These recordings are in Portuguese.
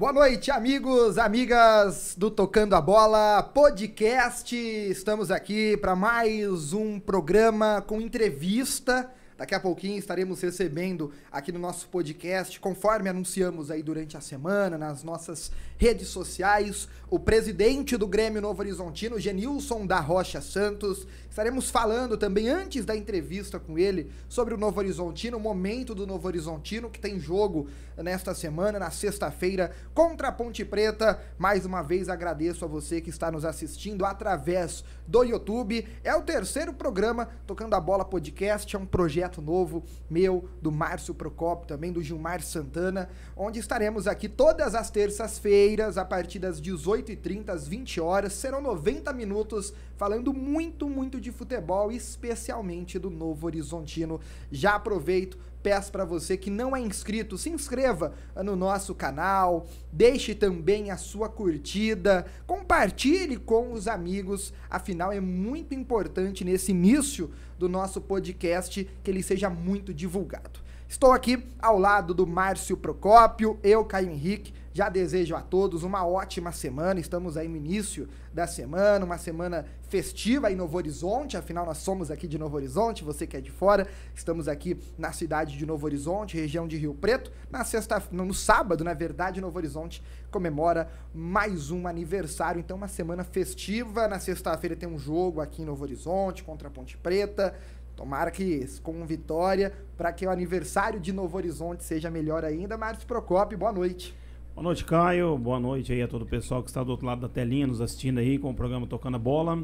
Boa noite, amigos, amigas do Tocando a Bola podcast. Estamos aqui para mais um programa com entrevista. Daqui a pouquinho estaremos recebendo aqui no nosso podcast, conforme anunciamos aí durante a semana, nas nossas redes sociais, o presidente do Grêmio Novo Horizontino, Genilson da Rocha Santos, Estaremos falando também, antes da entrevista com ele, sobre o Novo Horizontino, o momento do Novo Horizontino, que tem jogo eh, nesta semana, na sexta-feira, contra a Ponte Preta. Mais uma vez agradeço a você que está nos assistindo através do YouTube. É o terceiro programa Tocando a Bola Podcast, é um projeto novo meu, do Márcio Procopio, também do Gilmar Santana, onde estaremos aqui todas as terças-feiras, a partir das 18h30 às 20 horas. Serão 90 minutos falando muito, muito de futebol, especialmente do Novo Horizontino. Já aproveito, peço para você que não é inscrito, se inscreva no nosso canal, deixe também a sua curtida, compartilhe com os amigos, afinal é muito importante nesse início do nosso podcast que ele seja muito divulgado. Estou aqui ao lado do Márcio Procópio, eu, Caio Henrique, já desejo a todos uma ótima semana. Estamos aí no início da semana, uma semana festiva em Novo Horizonte. Afinal, nós somos aqui de Novo Horizonte, você que é de fora. Estamos aqui na cidade de Novo Horizonte, região de Rio Preto. Na sexta, no sábado, na verdade, Novo Horizonte comemora mais um aniversário. Então, uma semana festiva. Na sexta-feira tem um jogo aqui em Novo Horizonte contra a Ponte Preta. Tomara que com vitória para que o aniversário de Novo Horizonte seja melhor ainda. Márcio Procopio, boa noite. Boa noite, Caio. Boa noite aí a todo o pessoal que está do outro lado da telinha nos assistindo aí com o programa Tocando a Bola.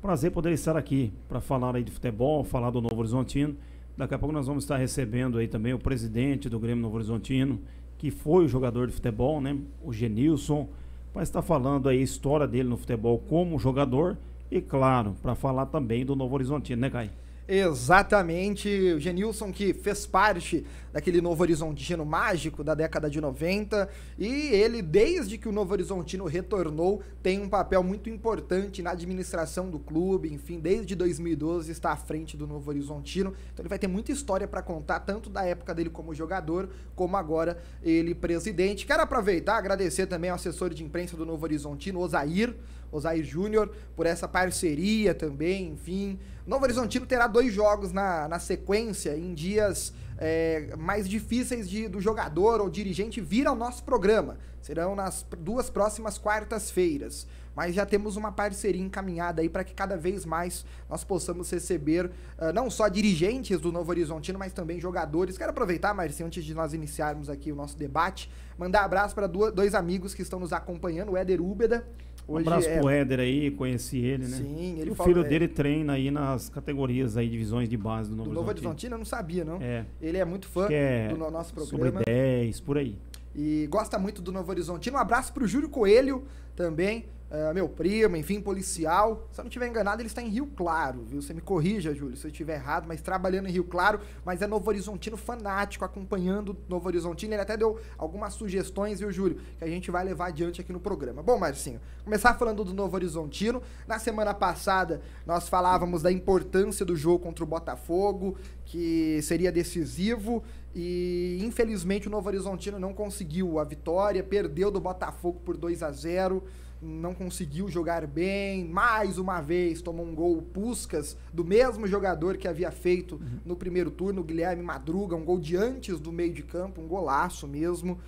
Prazer poder estar aqui para falar aí de futebol, falar do Novo Horizontino. Daqui a pouco nós vamos estar recebendo aí também o presidente do Grêmio Novo Horizontino, que foi o jogador de futebol, né? O Genilson, para estar falando aí a história dele no futebol como jogador e, claro, para falar também do Novo Horizontino, né, Caio? Exatamente, o Genilson que fez parte daquele Novo Horizontino mágico da década de 90 e ele, desde que o Novo Horizontino retornou, tem um papel muito importante na administração do clube, enfim, desde 2012 está à frente do Novo Horizontino, então ele vai ter muita história para contar, tanto da época dele como jogador, como agora ele presidente. Quero aproveitar, agradecer também ao assessor de imprensa do Novo Horizontino, Osair, Ozai Júnior, por essa parceria também, enfim. Novo Horizontino terá dois jogos na, na sequência, em dias é, mais difíceis de, do jogador ou dirigente vir ao nosso programa. Serão nas duas próximas quartas-feiras. Mas já temos uma parceria encaminhada aí para que cada vez mais nós possamos receber uh, não só dirigentes do Novo Horizontino, mas também jogadores. Quero aproveitar, Marcinho, antes de nós iniciarmos aqui o nosso debate, mandar abraço para dois amigos que estão nos acompanhando, o Éder Úbeda Hoje um abraço é... pro Éder aí, conheci ele, né? Sim, ele o fala, filho é. dele treina aí nas categorias aí, divisões de base do Novo, do Novo Horizontino. eu não sabia, não. É. Ele é muito fã é do nosso programa. Sobre 10, por aí. E gosta muito do Novo Horizontino. Um abraço pro Júlio Coelho também, é, meu primo, enfim, policial. Se eu não estiver enganado, ele está em Rio Claro, viu? Você me corrija, Júlio, se eu estiver errado, mas trabalhando em Rio Claro, mas é Novo Horizontino fanático, acompanhando Novo Horizontino. Ele até deu algumas sugestões, viu, Júlio, que a gente vai levar adiante aqui no programa. Bom, Marcinho, começar falando do Novo Horizontino. Na semana passada, nós falávamos da importância do jogo contra o Botafogo, que seria decisivo. E infelizmente o Novo Horizontino não conseguiu a vitória, perdeu do Botafogo por 2 a 0 não conseguiu jogar bem, mais uma vez tomou um gol Puscas do mesmo jogador que havia feito uhum. no primeiro turno, Guilherme Madruga, um gol de antes do meio de campo, um golaço mesmo.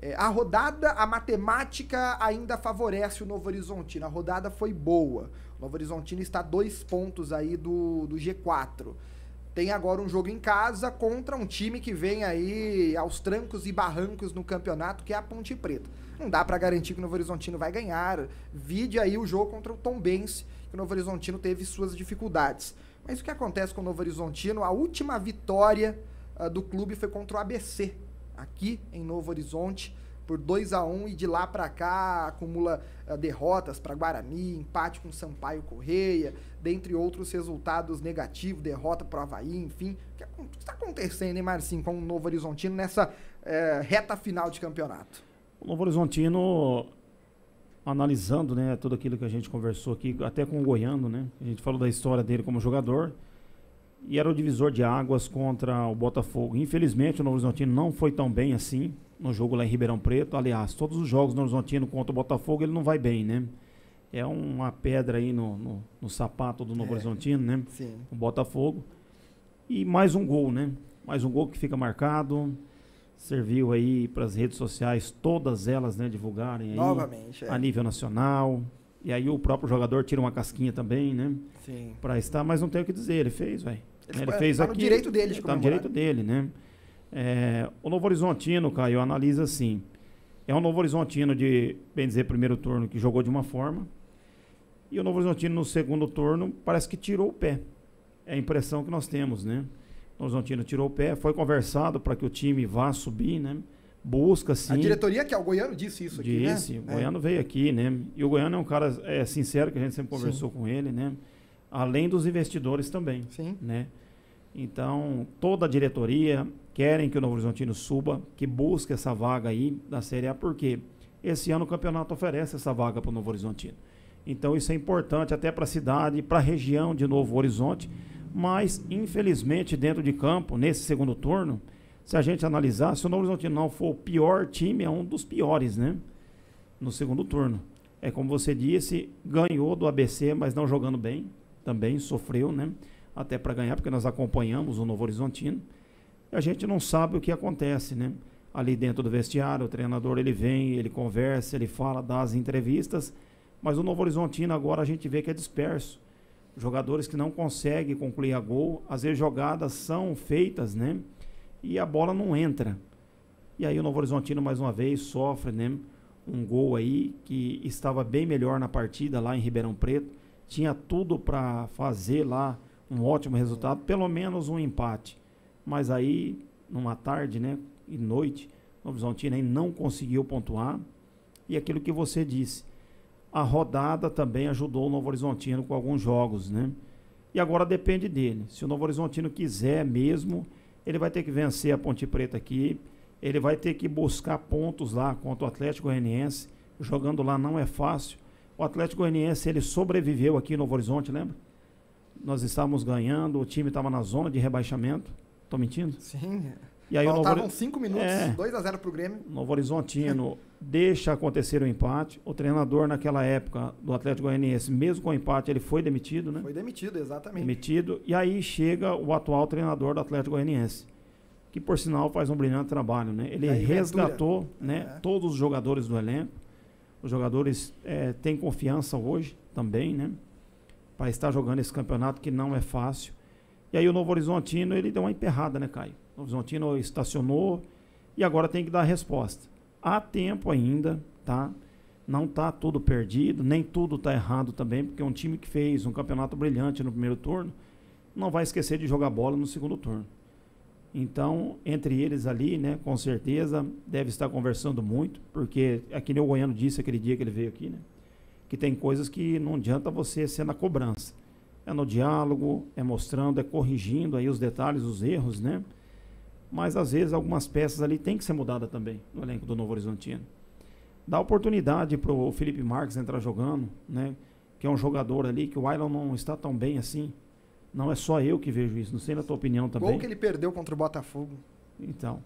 É, a rodada, a matemática ainda favorece o Novo Horizontino. A rodada foi boa. O Novo Horizontino está dois pontos aí do, do G4. Tem agora um jogo em casa contra um time que vem aí aos trancos e barrancos no campeonato, que é a Ponte Preta não dá para garantir que o Novo Horizontino vai ganhar. Vide aí o jogo contra o Tombense, que o Novo Horizontino teve suas dificuldades. Mas o que acontece com o Novo Horizontino? A última vitória uh, do clube foi contra o ABC, aqui em Novo Horizonte, por 2 a 1 um, e de lá para cá acumula uh, derrotas para Guarani, empate com Sampaio Correia, dentre outros resultados negativos, derrota para o Havaí, enfim. O que está acontecendo, hein, Marcinho, com o Novo Horizontino nessa uh, reta final de campeonato? O Novo Horizontino, analisando né, tudo aquilo que a gente conversou aqui, até com o Goiano, né? A gente falou da história dele como jogador. E era o divisor de águas contra o Botafogo. Infelizmente, o Novo Horizontino não foi tão bem assim no jogo lá em Ribeirão Preto. Aliás, todos os jogos no Horizontino contra o Botafogo, ele não vai bem, né? É uma pedra aí no, no, no sapato do Novo é, Horizontino, né? Sim. O Botafogo. E mais um gol, né? Mais um gol que fica marcado serviu aí para as redes sociais, todas elas, né, divulgarem aí Novamente, é. a nível nacional. E aí o próprio jogador tira uma casquinha também, né? Sim. Para estar, mas não tem o que dizer, ele fez, velho. Ele, ele tá fez tá aqui. no direito dele, de Tá no direito dele, né? É, o Novo Horizontino, Caio, analisa assim. É um Novo Horizontino de, bem dizer, primeiro turno que jogou de uma forma. E o Novo Horizontino no segundo turno parece que tirou o pé. É a impressão que nós temos, né? Horizontino tirou o pé, foi conversado para que o time vá subir, né? Busca sim. A diretoria que é o Goiano disse isso aqui, né? disse, né? O é. Goiano é. veio aqui, né? E o Goiano é um cara é, sincero que a gente sempre conversou sim. com ele, né? Além dos investidores também, sim. né? Então, toda a diretoria querem que o Novo Horizontino suba, que busque essa vaga aí da Série A, porque esse ano o campeonato oferece essa vaga para o Novo Horizontino. Então, isso é importante até para a cidade, para a região de Novo Horizonte. Hum mas infelizmente dentro de campo, nesse segundo turno, se a gente analisar, se o Novo Horizontino não for o pior time, é um dos piores, né? No segundo turno. É como você disse, ganhou do ABC, mas não jogando bem, também sofreu, né? Até para ganhar, porque nós acompanhamos o Novo Horizontino. E a gente não sabe o que acontece, né? Ali dentro do vestiário, o treinador ele vem, ele conversa, ele fala das entrevistas, mas o Novo Horizontino agora a gente vê que é disperso jogadores que não conseguem concluir a gol, às vezes jogadas são feitas, né? E a bola não entra. E aí o Novo Horizontino mais uma vez sofre, né? Um gol aí que estava bem melhor na partida lá em Ribeirão Preto, tinha tudo para fazer lá um ótimo resultado, pelo menos um empate. Mas aí numa tarde, né, e noite, o Novo Horizontino aí não conseguiu pontuar. E aquilo que você disse, a rodada também ajudou o Novo Horizontino com alguns jogos, né? E agora depende dele. Se o Novo Horizontino quiser mesmo, ele vai ter que vencer a Ponte Preta aqui, ele vai ter que buscar pontos lá contra o Atlético Goianiense. Jogando lá não é fácil. O Atlético Goianiense ele sobreviveu aqui no Novo Horizonte, lembra? Nós estávamos ganhando, o time estava na zona de rebaixamento. Estou mentindo? Sim. E aí Faltavam cinco minutos, 2 é. a 0 para o Grêmio. Novo Horizontino deixa acontecer o empate. O treinador naquela época do Atlético Goianiense, mesmo com o empate, ele foi demitido, né? Foi demitido, exatamente. Demitido. E aí chega o atual treinador do Atlético Goianiense, que por sinal faz um brilhante trabalho, né? Ele é resgatou né, é. todos os jogadores do elenco. Os jogadores é, têm confiança hoje também, né? Para estar jogando esse campeonato que não é fácil. E aí o Novo Horizontino, ele deu uma emperrada, né, Caio? O Horizontino estacionou e agora tem que dar a resposta. Há tempo ainda, tá? Não está tudo perdido, nem tudo está errado também, porque um time que fez um campeonato brilhante no primeiro turno não vai esquecer de jogar bola no segundo turno. Então, entre eles ali, né, com certeza, deve estar conversando muito, porque aqui é nem o Goiano disse aquele dia que ele veio aqui, né? Que tem coisas que não adianta você ser na cobrança. É no diálogo, é mostrando, é corrigindo aí os detalhes, os erros, né? mas às vezes algumas peças ali tem que ser mudada também no elenco do Novo Horizontino. Dá oportunidade para o Felipe Marques entrar jogando, né? Que é um jogador ali que o Ailon não está tão bem assim. Não é só eu que vejo isso, não sei na tua opinião também. Gol que ele perdeu contra o Botafogo. Então,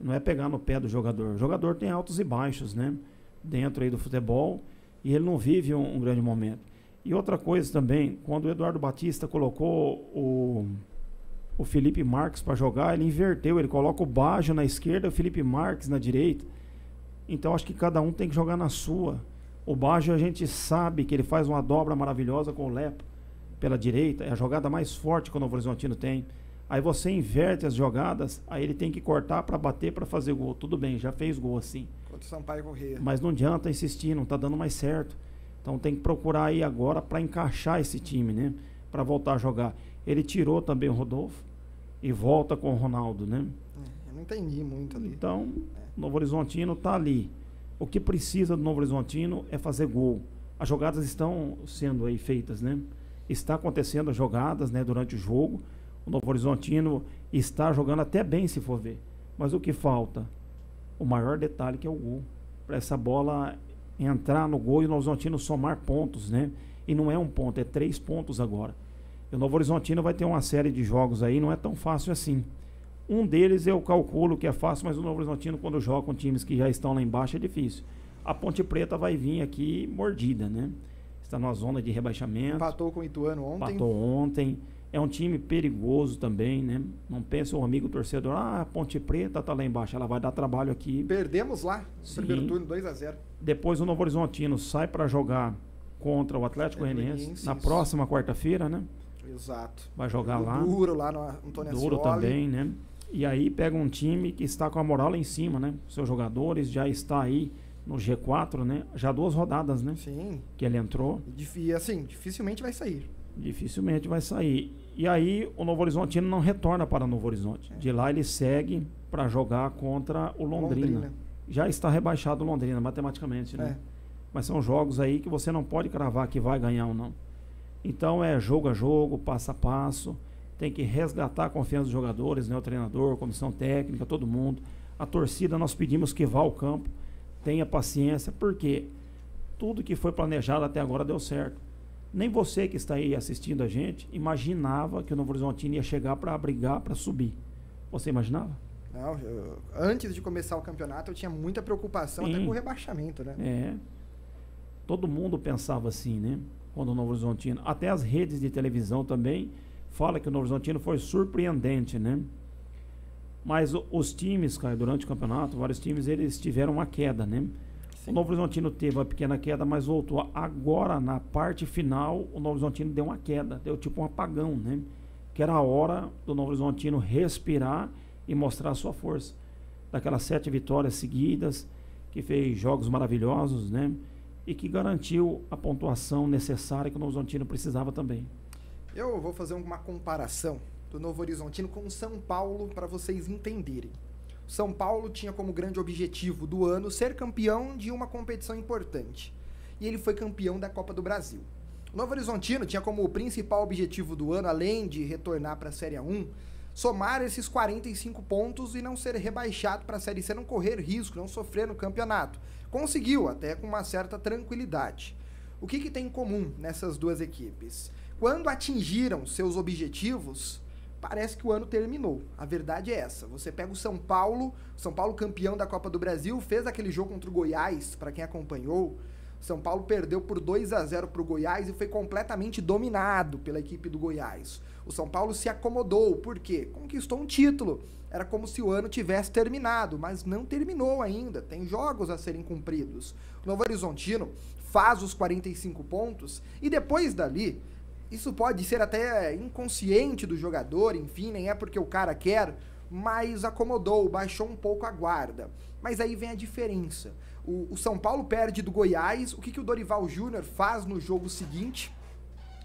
não é pegar no pé do jogador. O jogador tem altos e baixos, né? Dentro aí do futebol e ele não vive um, um grande momento. E outra coisa também, quando o Eduardo Batista colocou o o Felipe Marques para jogar, ele inverteu, ele coloca o Bajo na esquerda, o Felipe Marques na direita. Então acho que cada um tem que jogar na sua. O Bajo a gente sabe que ele faz uma dobra maravilhosa com o Lepo pela direita, é a jogada mais forte que o Novo Horizontino tem. Aí você inverte as jogadas, aí ele tem que cortar para bater para fazer gol. Tudo bem, já fez gol assim. Contra o Sampaio Corrêa. Mas não adianta insistir, não tá dando mais certo. Então tem que procurar aí agora para encaixar esse time, né? Para voltar a jogar ele tirou também o Rodolfo e volta com o Ronaldo, né? É, eu não entendi muito ali. Então, é. Novo Horizontino está ali. O que precisa do Novo Horizontino é fazer gol. As jogadas estão sendo aí feitas, né? Está acontecendo as jogadas, né, durante o jogo. O Novo Horizontino está jogando até bem, se for ver. Mas o que falta? O maior detalhe que é o gol. Para essa bola entrar no gol e o Novo Horizontino somar pontos, né? E não é um ponto, é três pontos agora o Novo Horizontino vai ter uma série de jogos aí, não é tão fácil assim. Um deles eu calculo que é fácil, mas o Novo Horizontino, quando joga com times que já estão lá embaixo, é difícil. A Ponte Preta vai vir aqui mordida, né? Está numa zona de rebaixamento. Empatou com o Ituano ontem. Empatou ontem. É um time perigoso também, né? Não pensa o amigo torcedor, ah, a Ponte Preta tá lá embaixo, ela vai dar trabalho aqui. Perdemos lá, Sim. primeiro turno 2 a 0. Depois o Novo Horizontino sai para jogar contra o Atlético Goianiense é, na próxima quarta-feira, né? Exato. Vai jogar lá. Duro lá no Antônio Duro Ascioli. também, né? E aí pega um time que está com a moral lá em cima, né? Seus jogadores já está aí no G4, né? Já duas rodadas, né? Sim. Que ele entrou. E assim, dificilmente vai sair. Dificilmente vai sair. E aí o Novo Horizontino não retorna para Novo Horizonte. É. De lá ele segue para jogar contra o Londrina. Londrina. Já está rebaixado o Londrina, matematicamente, né? É. Mas são jogos aí que você não pode cravar que vai ganhar ou não. Então é jogo a jogo, passo a passo. Tem que resgatar a confiança dos jogadores, né? o treinador, comissão técnica, todo mundo. A torcida, nós pedimos que vá ao campo, tenha paciência, porque tudo que foi planejado até agora deu certo. Nem você que está aí assistindo a gente imaginava que o Novo Horizontino ia chegar para brigar, para subir. Você imaginava? Não, eu, antes de começar o campeonato eu tinha muita preocupação Sim. até com o rebaixamento, né? É. Todo mundo pensava assim, né? quando o Novo Horizontino, até as redes de televisão também, fala que o Novo Horizontino foi surpreendente, né? Mas os times, cara, durante o campeonato, vários times, eles tiveram uma queda, né? Sim. O Novo Horizontino teve uma pequena queda, mas voltou. Agora, na parte final, o Novo Horizontino deu uma queda, deu tipo um apagão, né? Que era a hora do Novo Horizontino respirar e mostrar a sua força. Daquelas sete vitórias seguidas, que fez jogos maravilhosos, né? e que garantiu a pontuação necessária que o Novo Horizontino precisava também. Eu vou fazer uma comparação do Novo Horizontino com o São Paulo para vocês entenderem. O São Paulo tinha como grande objetivo do ano ser campeão de uma competição importante. E ele foi campeão da Copa do Brasil. O Novo Horizontino tinha como principal objetivo do ano, além de retornar para a Série 1, somar esses 45 pontos e não ser rebaixado para a Série C, não correr risco, não sofrer no campeonato. Conseguiu, até com uma certa tranquilidade. O que, que tem em comum nessas duas equipes? Quando atingiram seus objetivos, parece que o ano terminou. A verdade é essa. Você pega o São Paulo, São Paulo campeão da Copa do Brasil, fez aquele jogo contra o Goiás, para quem acompanhou. São Paulo perdeu por 2 a 0 para o Goiás e foi completamente dominado pela equipe do Goiás. O São Paulo se acomodou, por quê? Conquistou um título, era como se o ano tivesse terminado, mas não terminou ainda, tem jogos a serem cumpridos. O Novo Horizontino faz os 45 pontos e depois dali, isso pode ser até inconsciente do jogador, enfim, nem é porque o cara quer, mas acomodou, baixou um pouco a guarda. Mas aí vem a diferença. O, o São Paulo perde do Goiás, o que, que o Dorival Júnior faz no jogo seguinte?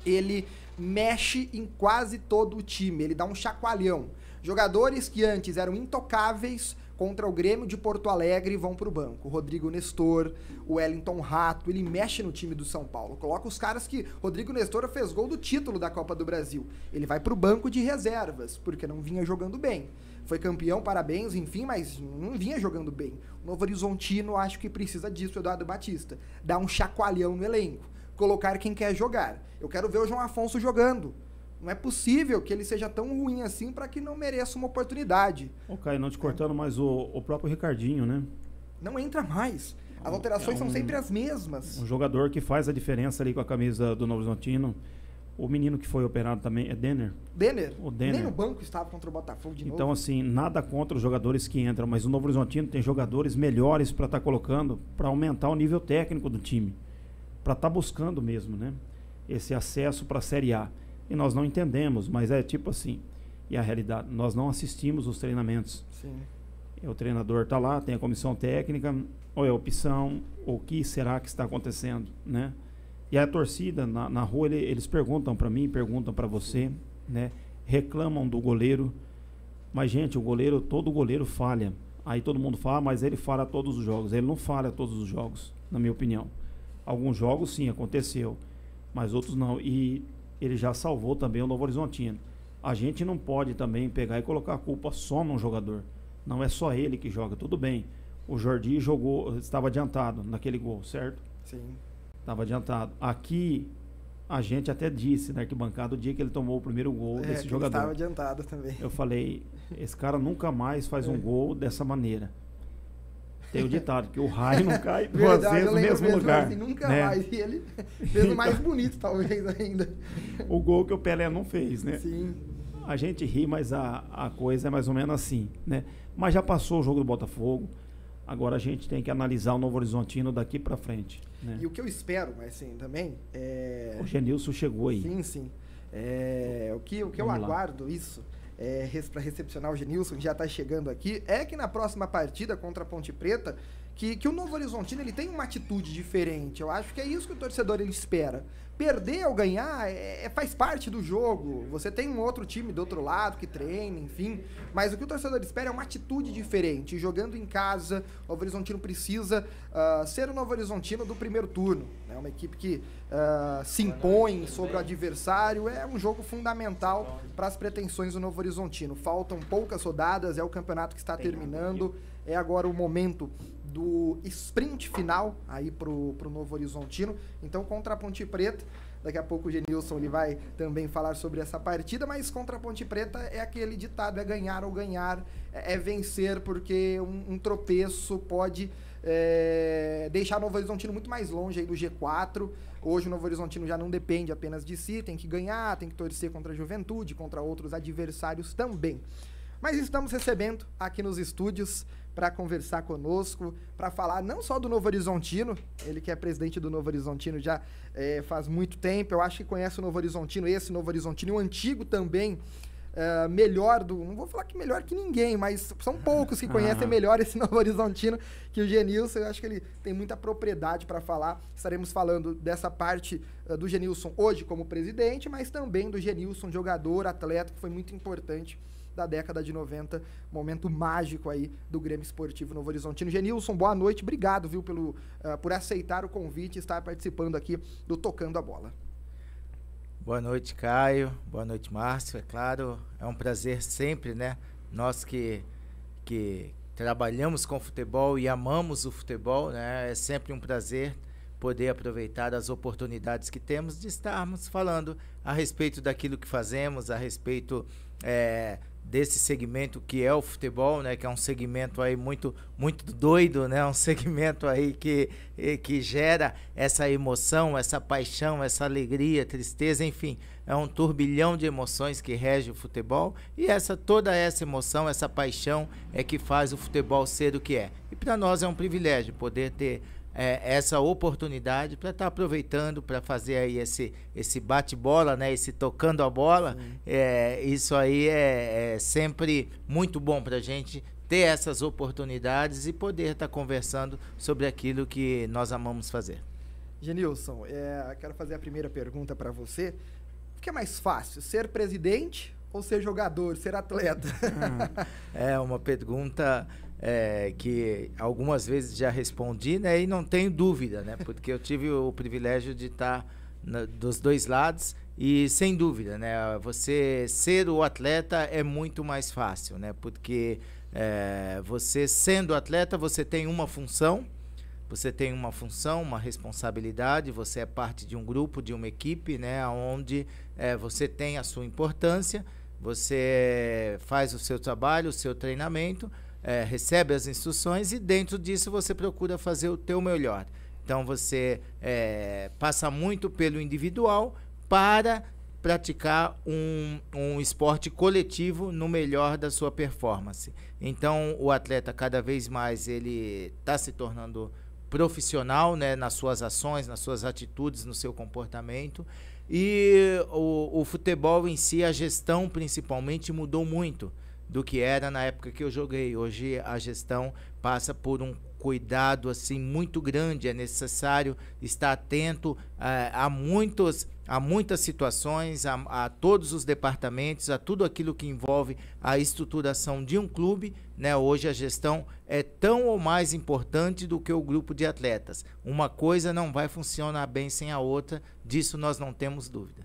Ele mexe em quase todo o time, ele dá um chacoalhão. Jogadores que antes eram intocáveis contra o Grêmio de Porto Alegre vão para o banco. Rodrigo Nestor, o Wellington Rato, ele mexe no time do São Paulo. Coloca os caras que Rodrigo Nestor fez gol do título da Copa do Brasil. Ele vai para o banco de reservas, porque não vinha jogando bem. Foi campeão, parabéns, enfim, mas não vinha jogando bem. O Novo Horizontino acho que precisa disso, Eduardo Batista. Dar um chacoalhão no elenco. Colocar quem quer jogar. Eu quero ver o João Afonso jogando não é possível que ele seja tão ruim assim para que não mereça uma oportunidade. Ô, okay, Caio, não te cortando, mas o, o próprio Ricardinho, né? Não entra mais. As alterações é um, são sempre as mesmas. Um jogador que faz a diferença ali com a camisa do Novo Horizontino. O menino que foi operado também é Denner. Denner? O Denner. Nem no banco estava contra o Botafogo de então, novo. Então, assim, nada contra os jogadores que entram, mas o Novo Horizontino tem jogadores melhores para estar tá colocando, para aumentar o nível técnico do time. Para estar tá buscando mesmo, né? Esse acesso para a Série A e nós não entendemos, mas é tipo assim. E a realidade, nós não assistimos os treinamentos. Sim. É, o treinador está lá, tem a comissão técnica, ou é opção, ou o que será que está acontecendo, né? E a torcida na, na rua, ele, eles perguntam para mim, perguntam para você, né? Reclamam do goleiro. Mas, gente, o goleiro, todo goleiro falha. Aí todo mundo fala, mas ele falha todos os jogos. Ele não falha todos os jogos, na minha opinião. Alguns jogos sim aconteceu, mas outros não. E ele já salvou também o Novo Horizontino. A gente não pode também pegar e colocar a culpa só num jogador. Não é só ele que joga, tudo bem. O Jordi jogou, estava adiantado naquele gol, certo? Sim. Estava adiantado. Aqui a gente até disse na arquibancada o dia que ele tomou o primeiro gol é, desse jogador. Estava adiantado também. Eu falei, esse cara nunca mais faz é. um gol dessa maneira. Tem o ditado que o raio não cai duas Verdade, vezes no mesmo lugar. Assim, nunca né? mais. E ele fez o mais então, bonito, talvez, ainda. O gol que o Pelé não fez, né? Sim. A gente ri, mas a, a coisa é mais ou menos assim, né? Mas já passou o jogo do Botafogo. Agora a gente tem que analisar o Novo Horizontino daqui para frente. Né? E o que eu espero, assim, sim, também é. O Genilson chegou aí. Sim, sim. É, o que, o que eu aguardo isso é, para recepcionar o Genilson, já está chegando aqui, é que na próxima partida contra a Ponte Preta, que, que o Novo Horizontino ele tem uma atitude diferente. Eu acho que é isso que o torcedor ele espera perder ou ganhar é, é, faz parte do jogo. Você tem um outro time do outro lado que treina, enfim. Mas o que o torcedor espera é uma atitude diferente. Jogando em casa, o Novo Horizontino precisa uh, ser o Novo Horizontino do primeiro turno. É né? uma equipe que uh, se impõe sobre o adversário. É um jogo fundamental para as pretensões do Novo Horizontino. Faltam poucas rodadas, é o campeonato que está terminando. É agora o momento do sprint final aí pro, pro Novo Horizontino. Então, contra a Ponte Preta, daqui a pouco o Genilson ele vai também falar sobre essa partida, mas contra a Ponte Preta é aquele ditado, é ganhar ou ganhar, é, é vencer, porque um, um tropeço pode é, deixar o Novo Horizontino muito mais longe aí do G4. Hoje o Novo Horizontino já não depende apenas de si, tem que ganhar, tem que torcer contra a Juventude, contra outros adversários também. Mas estamos recebendo aqui nos estúdios para conversar conosco, para falar não só do Novo Horizontino, ele que é presidente do Novo Horizontino já é, faz muito tempo, eu acho que conhece o Novo Horizontino, esse Novo Horizontino, o antigo também, é, melhor do. Não vou falar que melhor que ninguém, mas são poucos que conhecem uhum. melhor esse Novo Horizontino que o Genilson. Eu acho que ele tem muita propriedade para falar. Estaremos falando dessa parte uh, do Genilson hoje como presidente, mas também do Genilson, jogador, atleta, que foi muito importante da década de 90, momento mágico aí do Grêmio Esportivo Novo Horizontino. Genilson, boa noite, obrigado, viu, pelo, uh, por aceitar o convite e estar participando aqui do Tocando a Bola. Boa noite, Caio. Boa noite, Márcio. É claro, é um prazer sempre, né? Nós que, que trabalhamos com futebol e amamos o futebol, né? É sempre um prazer poder aproveitar as oportunidades que temos de estarmos falando a respeito daquilo que fazemos, a respeito é, desse segmento que é o futebol, né? Que é um segmento aí muito, muito doido, né? Um segmento aí que, que gera essa emoção, essa paixão, essa alegria, tristeza, enfim, é um turbilhão de emoções que rege o futebol e essa toda essa emoção, essa paixão é que faz o futebol ser o que é. E para nós é um privilégio poder ter é, essa oportunidade para estar tá aproveitando para fazer aí esse, esse bate-bola, né? Esse tocando a bola. É, isso aí é, é sempre muito bom para a gente ter essas oportunidades e poder estar tá conversando sobre aquilo que nós amamos fazer. Genilson, é, quero fazer a primeira pergunta para você. O que é mais fácil, ser presidente ou ser jogador, ser atleta? é uma pergunta é, que algumas vezes já respondi, né? E não tenho dúvida, né? Porque eu tive o privilégio de estar dos dois lados e sem dúvida, né? Você ser o atleta é muito mais fácil, né? Porque é, você sendo atleta você tem uma função, você tem uma função, uma responsabilidade, você é parte de um grupo, de uma equipe, né? Onde é, você tem a sua importância, você faz o seu trabalho, o seu treinamento é, recebe as instruções e dentro disso você procura fazer o teu melhor. Então você é, passa muito pelo individual para praticar um, um esporte coletivo no melhor da sua performance. Então o atleta cada vez mais ele está se tornando profissional né, nas suas ações, nas suas atitudes, no seu comportamento. E o, o futebol em si, a gestão principalmente, mudou muito do que era na época que eu joguei. Hoje a gestão passa por um cuidado assim muito grande. É necessário estar atento eh, a muitos a muitas situações, a, a, todos os departamentos, a tudo aquilo que envolve a estruturação de um clube. Né? Hoje a gestão é tão ou mais importante do que o grupo de atletas. Uma coisa não vai funcionar bem sem a outra, disso nós não temos dúvida.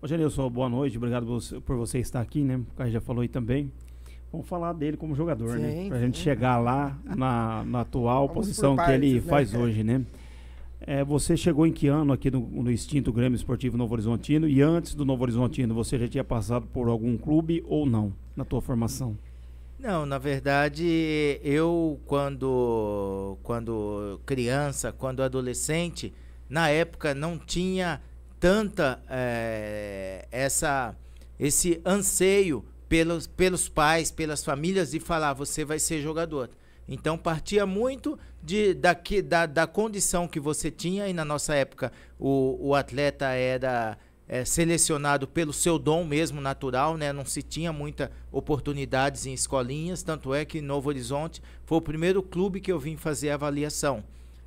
Ô, Janilson, boa noite, obrigado por você estar aqui, né? O Caio já falou aí também. Vamos falar dele como jogador, né? sim, né? Pra sim. gente chegar lá na, na atual posição partes, que ele né? faz hoje, né? É, você chegou em que ano aqui no, no extinto Grêmio Esportivo Novo Horizontino? E antes do Novo Horizontino, você já tinha passado por algum clube ou não na tua formação? Não, na verdade, eu quando quando criança, quando adolescente, na época não tinha tanta é, essa esse anseio pelos, pelos pais, pelas famílias, de falar, ah, você vai ser jogador. Então partia muito de, daqui, da, da condição que você tinha, e na nossa época o, o atleta era é, selecionado pelo seu dom mesmo natural, né? não se tinha muitas oportunidades em escolinhas, tanto é que Novo Horizonte foi o primeiro clube que eu vim fazer avaliação.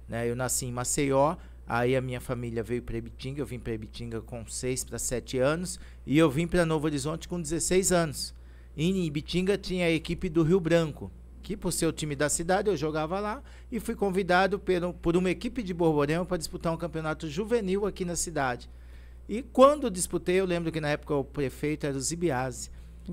Né? Eu nasci em Maceió, aí a minha família veio para Ibitinga, eu vim para Ibitinga com 6 para 7 anos, e eu vim para Novo Horizonte com 16 anos. Em Ibitinga tinha a equipe do Rio Branco, que por ser o time da cidade eu jogava lá e fui convidado pelo, por uma equipe de Borborema para disputar um campeonato juvenil aqui na cidade. E quando disputei, eu lembro que na época o prefeito era o Zibiase.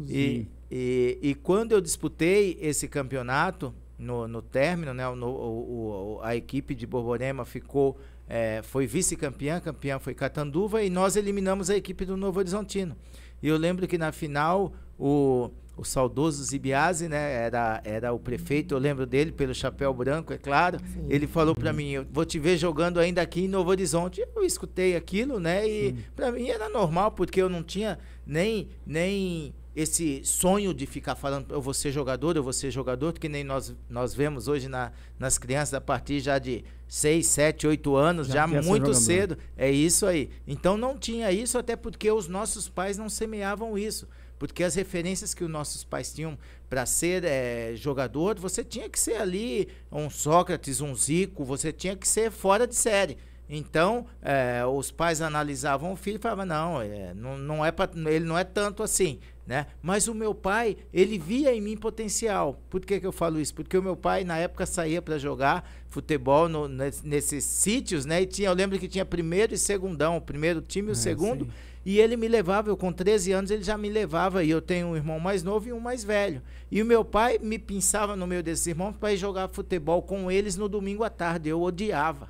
E, e, e, quando eu disputei esse campeonato, no, no término, né, no, o, o, a equipe de Borborema ficou, é, foi vice-campeã, campeã foi Catanduva, e nós eliminamos a equipe do Novo Horizontino. E eu lembro que na final o, o saudoso Zibiase, né? Era, era o prefeito, eu lembro dele, pelo chapéu branco, é claro. Sim. Ele falou para mim, eu vou te ver jogando ainda aqui em Novo Horizonte. Eu escutei aquilo, né? E para mim era normal, porque eu não tinha nem, nem esse sonho de ficar falando, eu vou ser jogador, eu vou ser jogador, que nem nós, nós vemos hoje na, nas crianças a partir já de 6, 7, 8 anos, já, já muito cedo. É isso aí. Então não tinha isso, até porque os nossos pais não semeavam isso. Porque as referências que os nossos pais tinham para ser é, jogador, você tinha que ser ali um Sócrates, um Zico, você tinha que ser fora de série. Então, é, os pais analisavam o filho e falavam, não, é, não, não é pra, ele não é tanto assim. Né? Mas o meu pai, ele via em mim potencial. Por que, que eu falo isso? Porque o meu pai, na época, saía para jogar futebol no, nesses, sítios, né? E tinha, eu lembro que tinha primeiro e segundão, o primeiro time e o é, segundo. Sim. E ele me levava, eu com 13 anos, ele já me levava. E eu tenho um irmão mais novo e um mais velho. E o meu pai me pinçava no meio desses irmãos para ir jogar futebol com eles no domingo à tarde. Eu odiava.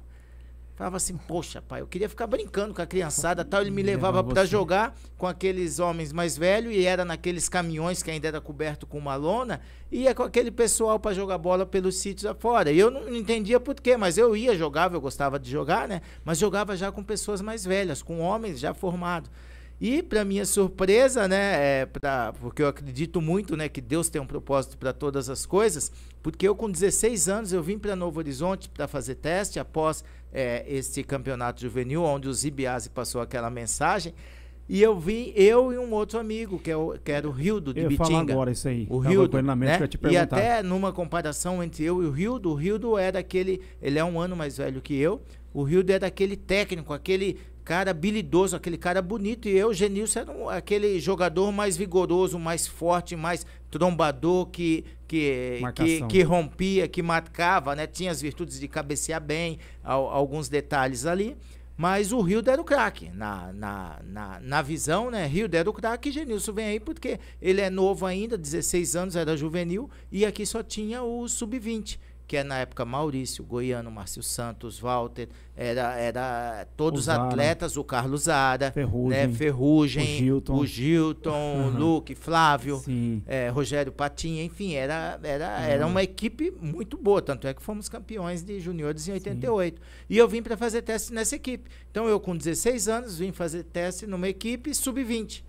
Falava assim, poxa, pai, eu queria ficar brincando com a criançada tal. Ele me levava para jogar com aqueles homens mais velhos e era naqueles caminhões que ainda era coberto com uma lona. Ia com aquele pessoal para jogar bola pelos sítios afora. E eu não, não entendia por quê, mas eu ia, jogava, eu gostava de jogar, né? Mas jogava já com pessoas mais velhas, com homens já formados. E, para minha surpresa, né, é, pra, porque eu acredito muito né, que Deus tem um propósito para todas as coisas, porque eu, com 16 anos, eu vim para Novo Horizonte para fazer teste após é, este campeonato juvenil, onde o Zibiase passou aquela mensagem. E eu vim, eu e um outro amigo, que, é o, que era o Rildo de eu Bitinga. Eu agora isso aí. O Rildo, né? E até numa comparação entre eu e o Rildo, o Rildo é daquele, ele é um ano mais velho que eu, o Rildo é daquele técnico, aquele cara habilidoso, aquele cara bonito. E eu, Genilson, era é um, aquele jogador mais vigoroso, mais forte, mais trombador, que, que, que, que, rompia, que marcava, né? Tinha as virtudes de cabecear bem, ao, alguns detalhes ali. Mas o Rio era o craque. Na, na, na, na, visão, né? Rio era o craque e Genilson vem aí porque ele é novo ainda, 16 anos, era juvenil, e aqui só tinha o sub-20 que é na época Maurício, Goiano, Márcio Santos, Walter, era, era todos atletas, o Carlos Zara, Ferrugem, né, Ferrugem o Gilton, o Gilton, uhum. Luke, Flávio, é, Rogério Patinha, enfim, era, era, uhum. era uma equipe muito boa, tanto é que fomos campeões de juniores em 88. Sim. E eu vim para fazer teste nessa equipe. Então eu com 16 anos vim fazer teste numa equipe sub-20.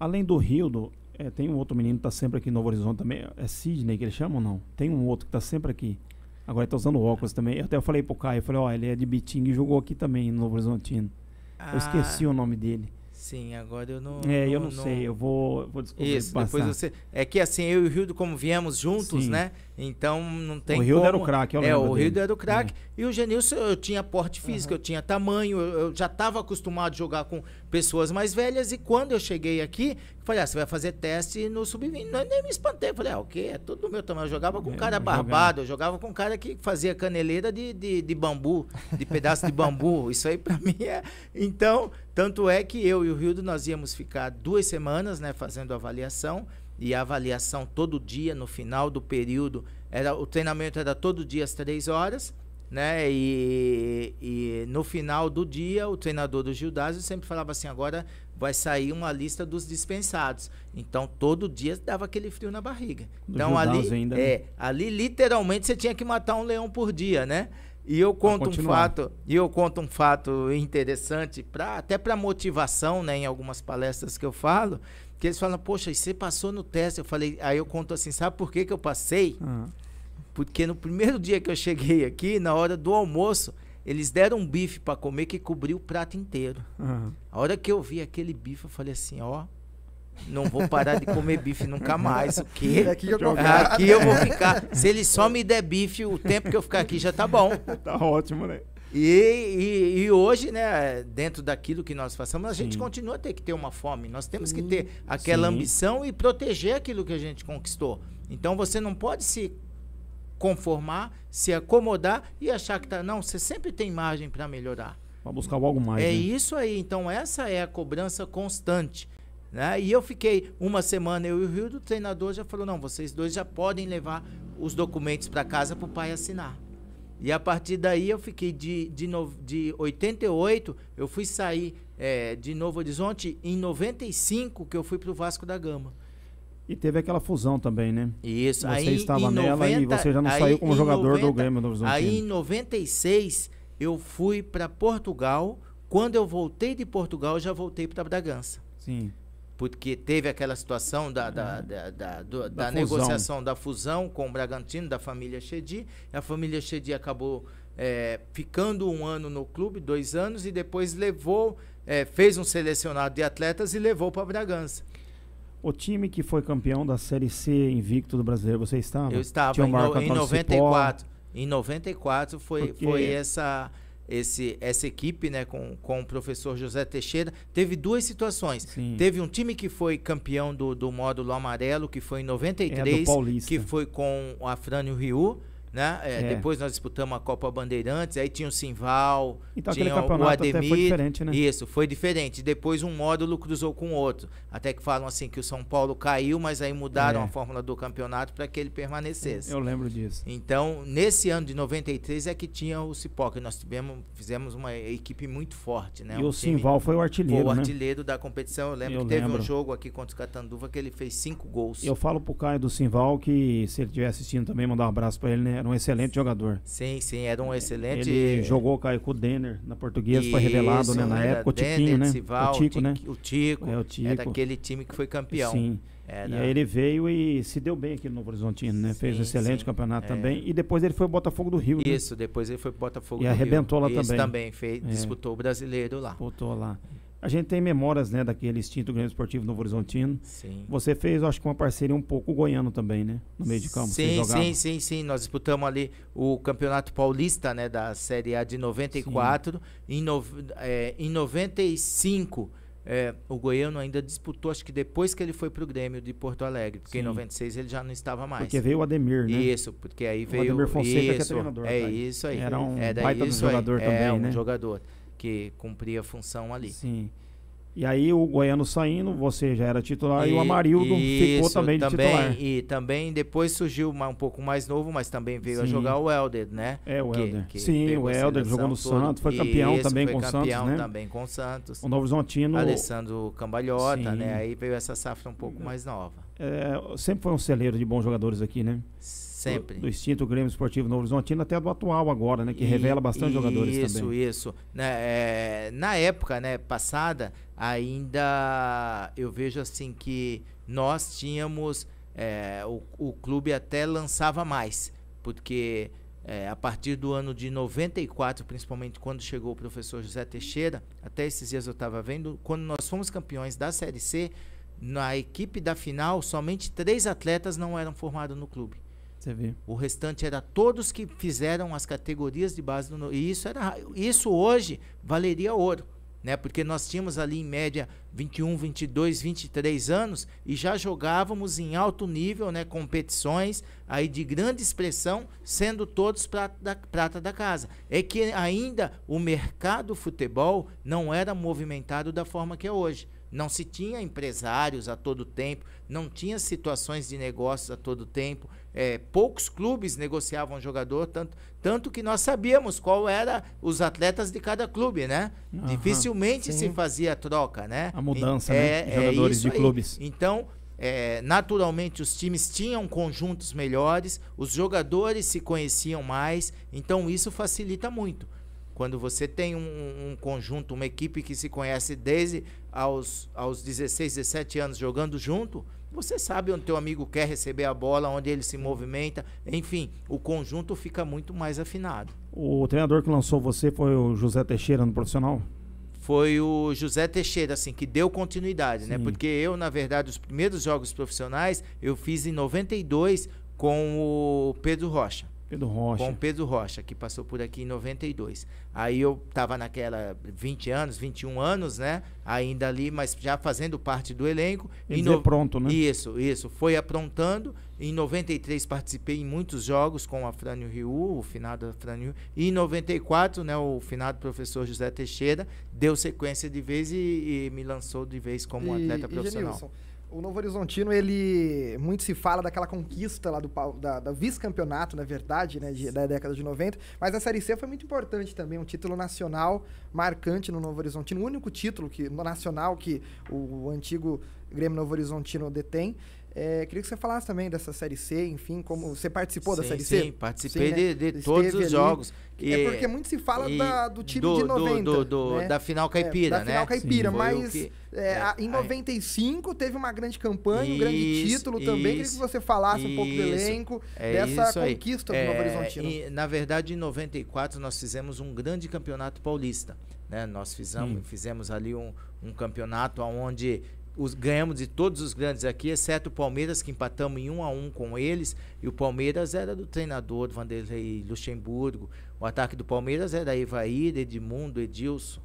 Além do Rildo, é, tem um outro menino que tá sempre aqui em Novo Horizonte também. É Sidney que ele chama ou não? Tem um outro que tá sempre aqui. Agora ele tá usando óculos também. Eu até falei pro Caio, eu falei, ó, oh, ele é de Biting e jogou aqui também em Novo Horizontino. Ah, eu esqueci o nome dele. Sim, agora eu não. É, não, eu não, não, sei, eu vou, vou descobrir. Isso, depois você. É que assim, eu e o Rildo, como viemos juntos, sim. né? Então não tem. O Rio como... É, era o craque, eu É, o Rio dele. era o craque. É. E o Genilson, eu tinha porte físico, uhum. eu tinha tamanho, eu já estava acostumado a jogar com pessoas mais velhas. E quando eu cheguei aqui, falei, ah, você vai fazer teste no sub-20. Nem me espantei. Falei, ah, o quê? É tudo meu tamanho. Eu jogava com um cara barbado, eu jogava com um cara que fazia caneleira de, de, de bambu, de pedaço de bambu. Isso aí para mim é. Então, tanto é que eu e o Rio nós íamos ficar duas semanas, né, fazendo avaliação e a avaliação todo dia no final do período. Era, o treinamento era todo dia às três horas, né? E, e no final do dia, o treinador do Gildásio sempre falava assim: agora vai sair uma lista dos dispensados. Então, todo dia dava aquele frio na barriga. Do então, ali, ainda, né? é, ali, literalmente, você tinha que matar um leão por dia, né? E eu conto um fato, e eu conto um fato interessante, para até para motivação, né, em algumas palestras que eu falo, que eles falam, poxa, você passou no teste. Eu falei, aí eu conto assim, sabe por que, que eu passei? Uhum. Porque no primeiro dia que eu cheguei aqui, na hora do almoço, eles deram um bife para comer que cobriu o prato inteiro. Uhum. A hora que eu vi aquele bife, eu falei assim, ó, não vou parar de comer bife nunca mais. O quê? É aqui eu, é aqui eu vou ficar. Se ele só me der bife, o tempo que eu ficar aqui já tá bom. Tá ótimo, né? E, e, e, hoje, né, dentro daquilo que nós façamos, a Sim. gente continua a ter que ter uma fome. Nós temos que ter aquela Sim. ambição e proteger aquilo que a gente conquistou. Então você não pode se conformar, se acomodar e achar que tá. Não, você sempre tem margem para melhorar. Para buscar algo mais. É né? isso aí. Então essa é a cobrança constante. Né? E eu fiquei uma semana, eu e o Rio do treinador já falou: não, vocês dois já podem levar os documentos para casa para o pai assinar. E a partir daí eu fiquei de, de, no, de 88, eu fui sair é, de Novo Horizonte em 95 que eu fui para o Vasco da Gama. E teve aquela fusão também, né? Isso. Você aí, estava nela 90, e você já não aí, saiu como jogador 90, do Grêmio Novo Horizonte. Aí em 96 eu fui para Portugal. Quando eu voltei de Portugal, eu já voltei para Bragança. Sim porque teve aquela situação da, da, é. da, da, da, da negociação da fusão com o Bragantino, da família Chedi. A família Chedi acabou é, ficando um ano no clube, dois anos, e depois levou, é, fez um selecionado de atletas e levou para Bragança. O time que foi campeão da Série C invicto do brasileiro, você estava? Eu estava, Tinha em, no, em 94. Em 94 foi, foi essa esse, essa equipe né, com, com o professor José Teixeira. Teve duas situações. Sim. Teve um time que foi campeão do, do módulo amarelo, que foi em 93, é, que foi com a Frânio Riu. Né? É, é. Depois nós disputamos a Copa Bandeirantes, aí tinha o Simval, então, tinha o Ademir. foi diferente, né? Isso, foi diferente. Depois um módulo cruzou com o outro. Até que falam assim que o São Paulo caiu, mas aí mudaram é. a fórmula do campeonato para que ele permanecesse. Eu lembro disso. Então, nesse ano de 93 é que tinha o Cipoca. Nós tivemos, fizemos uma equipe muito forte, né? E um o Simval foi o artilheiro. Foi o né? artilheiro né? da competição. Eu lembro Eu que teve lembro. um jogo aqui contra o Catanduva que ele fez cinco gols. Eu falo pro Caio do Simval que se ele estiver assistindo também, mandar um abraço para ele, né? Era um excelente jogador. Sim, sim, era um excelente. Ele jogou caiu com o Denner na portuguesa, foi revelado, né? Na época, o Tiquinho, né? o Tico, né? O Tico. É, o Tico. É daquele time que foi campeão. Sim. e aí ele veio e se deu bem aqui no Novo Horizontino, né? Sim, Fez um excelente sim, campeonato é. também. E depois ele foi ao Botafogo do Rio. Né? Isso, né? depois ele foi pro Botafogo e do Rio. E arrebentou lá Isso também. também fez, é. disputou o brasileiro lá. Disputou lá. A gente tem memórias, né, daquele extinto Grêmio Esportivo Novo Horizontino. Sim. Você fez, acho que uma parceria um pouco goiano também, né? No meio de campo. Sim, sim, sim, sim. Nós disputamos ali o Campeonato Paulista, né, da Série A de 94. Sim. Em, no, é, em 95, é, o goiano ainda disputou, acho que depois que ele foi pro Grêmio de Porto Alegre, porque sim. em 96 ele já não estava mais. Porque veio o Ademir, né? Isso, porque aí veio. O Ademir Fonseca isso, que é treinador. É tá isso aí. Era um é, baita isso jogador aí, é, também. É um né? jogador que cumpria a função ali. Sim. E aí o Goiano saindo, você já era titular e, e o Amarildo ficou também, de titular. E também depois surgiu uma, um pouco mais novo, mas também veio Sim. a jogar o Helder, né? É, o Helder. Sim, o Helder jogou no Santos, foi campeão Isso, também foi com o Santos, né? também com o Santos. O Novo Zontino. Alessandro Cambalhota, né? Sim. né? Aí veio essa safra um pouco mais nova. É, sempre foi um celeiro de bons jogadores aqui, né? Sim. Sempre. Do, do extinto Grêmio Esportivo Novo Horizontino até do atual agora, né? Que e, revela bastante jogadores também. Isso, isso. Na, é, eh, na época né, passada, ainda eu vejo assim que nós tínhamos... É, o, o clube até lançava mais, porque é, a partir do ano de 94, principalmente quando chegou o professor José Teixeira, até esses dias eu estava vendo, quando nós fomos campeões da Série C, na equipe da final, somente três atletas não eram formados no clube. Você vê. O restante era todos que fizeram as categorias de base do, e isso era isso hoje valeria ouro, né? Porque nós tínhamos ali em média 21, 22, 23 anos e já jogávamos em alto nível, né, competições aí de grande expressão, sendo todos prata da, prata da casa. É que ainda o mercado futebol não era movimentado da forma que é hoje. Não se tinha empresários a todo tempo, não tinha situações de negócios a todo tempo, é, poucos clubes negociavam jogador, tanto, tanto que nós sabíamos qual era os atletas de cada clube, né? Uhum, Dificilmente sim. se fazia troca, né? A mudança, né, é, né? Jogadores é de aí. clubes. Então, é, naturalmente os times tinham conjuntos melhores, os jogadores se conheciam mais, então isso facilita muito. Quando você tem um, um conjunto, uma equipe que se conhece desde aos, aos 16, 17 anos jogando junto, você sabe onde teu amigo quer receber a bola, onde ele se movimenta, enfim, o conjunto fica muito mais afinado. O treinador que lançou você foi o José Teixeira no profissional? Foi o José Teixeira, assim, que deu continuidade, né? Sim. né? Porque eu, na verdade, os primeiros jogos profissionais eu fiz em 92 com o Pedro Rocha. Pedro Rocha. Com Pedro Rocha, que passou por aqui em 92. Aí eu estava naquela 20 anos, 21 anos, né? Ainda ali, mas já fazendo parte do elenco. E no... pronto, né? Isso, isso. Foi aprontando. Em 93 participei em muitos jogos com a Frânio Riu, o finado Frânio Riu. E em 94, né, o finado professor José Teixeira deu sequência de vez e, e me lançou de vez como e, atleta profissional. Genilson o Novo Horizontino, ele. Muito se fala daquela conquista lá do da, da vice-campeonato, na verdade, né? De, da década de 90. Mas a Série C foi muito importante também, um título nacional marcante no Novo Horizontino. O único título que, nacional que o, o antigo Grêmio Novo Horizontino detém. É, queria que você falasse também dessa Série C, enfim, como você participou sim, da Série sim, C? Sim, participei né? de, de todos os jogos. E, é porque muito se fala da, do time do, de 90. Do, do, né? Da final é, caipira, é, da né? final caipira, sim, mas que, é, é em 95 teve uma grande campanha, isso, um grande título isso, também. Queria que você falasse isso, um pouco do elenco, é dessa conquista do Novo Horizontino. na verdade, em 94 nós fizemos um grande campeonato paulista. Né? Nós fizemos, hum. fizemos ali um, um campeonato onde os, ganhamos de todos os grandes aqui, exceto o Palmeiras, que empatamos em um a um com eles. E o Palmeiras era do treinador do Vanderlei Luxemburgo. O ataque do Palmeiras era Evair, Edmundo, Edilson.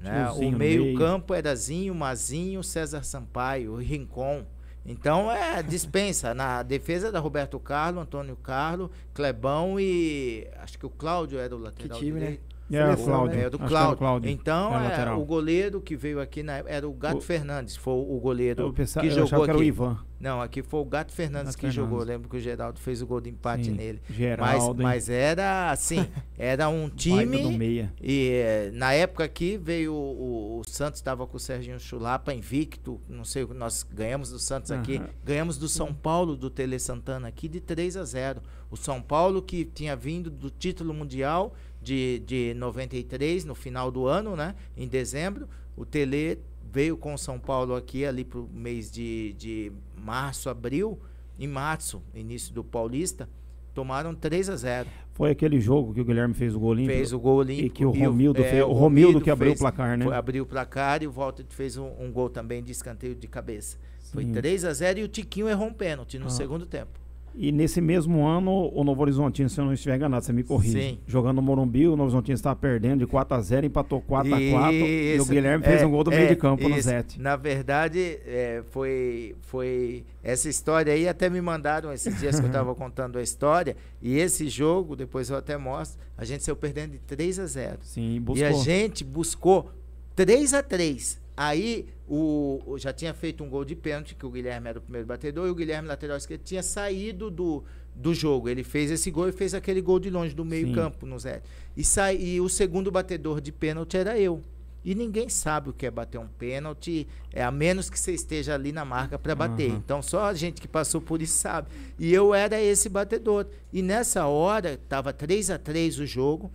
Né? o meio-campo meio. era Zinho, Mazinho, César Sampaio, Rincon. Então é dispensa. Na defesa da Roberto Carlos, Antônio Carlos, Clebão e. Acho que o Cláudio era o lateral. Que time, né? direito. né? É, era seleção, Cláudio, né? É, do é Cláudio. Cláudio. Então, é, é o goleiro que veio aqui na, era o Gato o, Fernandes, foi o goleiro pensava, que jogou que aqui. Ivan. Não, aqui foi o Gato Fernandes Gato que Fernandes. jogou. lembro que o Geraldo fez o gol de empate Sim, nele. Geraldo, mas, mas, era assim, era um time. e eh, na época aqui veio o, o Santos estava com o Serginho Chulapa invicto, não sei, nós ganhamos do Santos uhum. aqui, ganhamos do São Paulo do Tele Santana aqui de 3 a 0. O São Paulo que tinha vindo do título mundial de, de 93, no final do ano, né? Em dezembro. O Tele veio com São Paulo aqui ali pro mês de, de março, abril. Em março, início do Paulista, tomaram 3 a 0 Foi aquele jogo que o Guilherme fez o gol Fez o gol E que o Romildo, é, fez, o Romildo que abriu fez, o placar, né? Foi, abriu o placar e o Walter fez um, um gol também de escanteio de cabeça. Sim. Foi 3 a 0 e o Tiquinho errou um pênalti no ah. segundo tempo. E nesse mesmo ano, o Novo Horizontino, se eu não estiver enganado, você me corrige. Sim. Jogando no Morumbi, o Novo Horizontino estava perdendo de 4 a 0 empatou 4 a 4 e, e o Guilherme é, fez um gol do é, meio de é, campo isso. no Zete. Na verdade, é, foi, foi essa história aí, até me mandaram esses dias que eu estava uhum. contando a história, e esse jogo, depois eu até mostro, a gente saiu perdendo de 3 a 0 Sim, buscou. E a gente buscou 3 a 3 Aí o, já tinha feito um gol de pênalti, que o Guilherme era o primeiro batedor, e o Guilherme, lateral esquerdo, tinha saído do, do jogo. Ele fez esse gol e fez aquele gol de longe, do meio-campo, no Zé. E, sa, e o segundo batedor de pênalti era eu. E ninguém sabe o que é bater um pênalti, é a menos que você esteja ali na marca para bater. Uhum. Então só a gente que passou por isso sabe. E eu era esse batedor. E nessa hora, estava 3 a 3 o jogo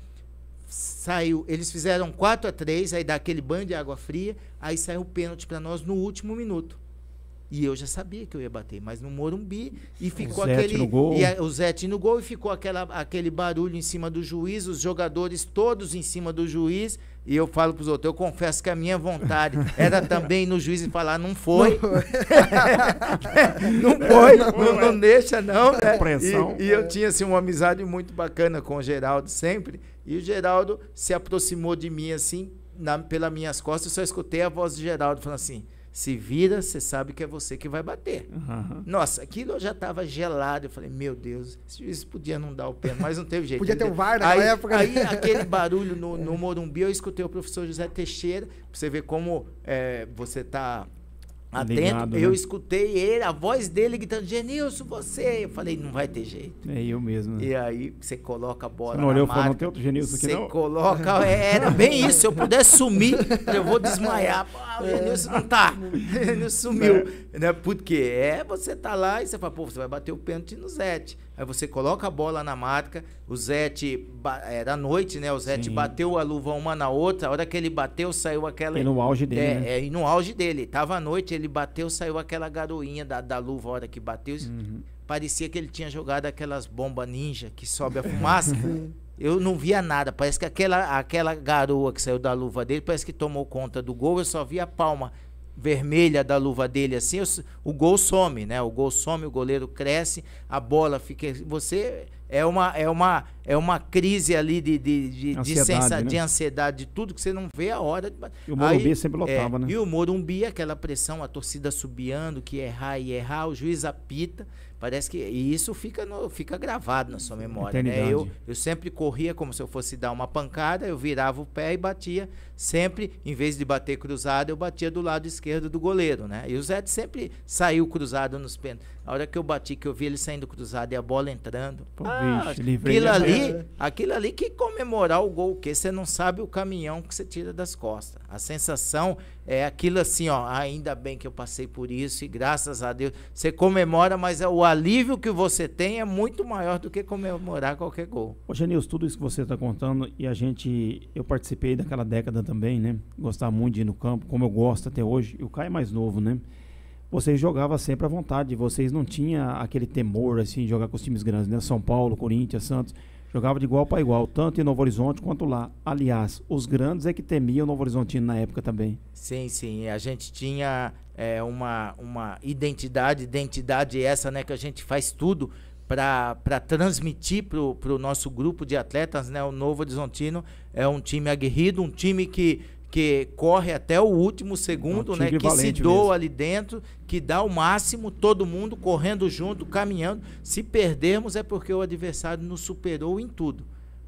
saiu, eles fizeram 4 a 3 aí dá aquele banho de água fria, aí saiu o pênalti para nós no último minuto. E eu já sabia que eu ia bater, mas no Morumbi e ficou o aquele no gol. E a, o zé no gol e ficou aquela, aquele barulho em cima do juiz, os jogadores todos em cima do juiz. E eu falo pros outros, eu confesso que a minha vontade era também ir no juiz e falar, não foi. não foi, não, não, não deixa, não. Né? E, e eu tinha assim, uma amizade muito bacana com o Geraldo sempre. E o Geraldo se aproximou de mim assim, na, pelas minhas costas, eu só escutei a voz de Geraldo falando assim: se vira, você sabe que é você que vai bater. Uhum. Nossa, aquilo eu já estava gelado. Eu falei, meu Deus, isso podia não dar o pé, mas não teve jeito. podia ter um VAR na aí, época. Aí né? aquele barulho no, no Morumbi, eu escutei o professor José Teixeira, para você ver como é, você está atento. eu né? escutei ele, a voz dele gritando, Genilson, você. Eu falei, não vai ter jeito. É eu mesmo. Né? E aí você coloca a bola. Você não olhou falou, não tem outro Genilson aqui, não? Você coloca. É, era bem isso. Se eu pudesse sumir, eu vou desmaiar. Ah, o Genilson não tá. O Genilson sumiu. É. Né? Porque é, você tá lá e você fala, pô, você vai bater o pênalti no Zete. Aí você coloca a bola na marca, o Zete, era é, noite, né? O Zete Sim. bateu a luva uma na outra, a hora que ele bateu, saiu aquela... E no auge dele, é, né? é, e no auge dele, tava à noite, ele bateu, saiu aquela garoinha da, da luva, a hora que bateu, uhum. parecia que ele tinha jogado aquelas bombas ninja que sobe a fumaça. eu não via nada, parece que aquela, aquela garoa que saiu da luva dele, parece que tomou conta do gol, eu só via a palma vermelha da luva dele assim, o, o gol some, né? O gol some, o goleiro cresce, a bola fica. Você é uma é uma é uma crise ali de de, de, ansiedade, de, né? sensa, né? de ansiedade, de tudo que você não vê a hora. E o Morumbi Aí, sempre é, lotava, é, né? E o Morumbi, aquela pressão, a torcida subiando, que errar e errar, o juiz apita. Parece que e isso fica no, fica gravado na sua memória, né? Eu eu sempre corria como se eu fosse dar uma pancada, eu virava o pé e batia sempre, em vez de bater cruzado, eu batia do lado esquerdo do goleiro, né? E o Zé sempre saiu cruzado nos pênaltis. A hora que eu bati, que eu vi ele saindo cruzado e a bola entrando. Pô, ah, bicho, aquilo ali, aquilo ali que comemorar o gol, que você não sabe o caminhão que você tira das costas. A sensação é aquilo assim, ó, ainda bem que eu passei por isso e graças a Deus. Você comemora, mas é o alívio que você tem é muito maior do que comemorar qualquer gol. Ô, Janils, tudo isso que você está contando e a gente, eu participei daquela década também, né? Gostava muito de ir no campo, como eu gosto até hoje. E o Caio é mais novo, né? Vocês jogavam sempre à vontade, vocês não tinham aquele temor, assim, de jogar com os times grandes, né? São Paulo, Corinthians, Santos. Jogava de igual para igual, tanto em Novo Horizonte quanto lá. Aliás, os grandes é que temiam o Novo Horizonte na época também. Sim, sim. A gente tinha é, uma, uma identidade, identidade essa, né? Que a gente faz tudo para transmitir para o nosso grupo de atletas, né? O Novo Horizontino é um time aguerrido, um time que, que corre até o último segundo, é um né? Que se doa mesmo. ali dentro, que dá o máximo, todo mundo correndo junto, caminhando. Se perdermos é porque o adversário nos superou em tudo.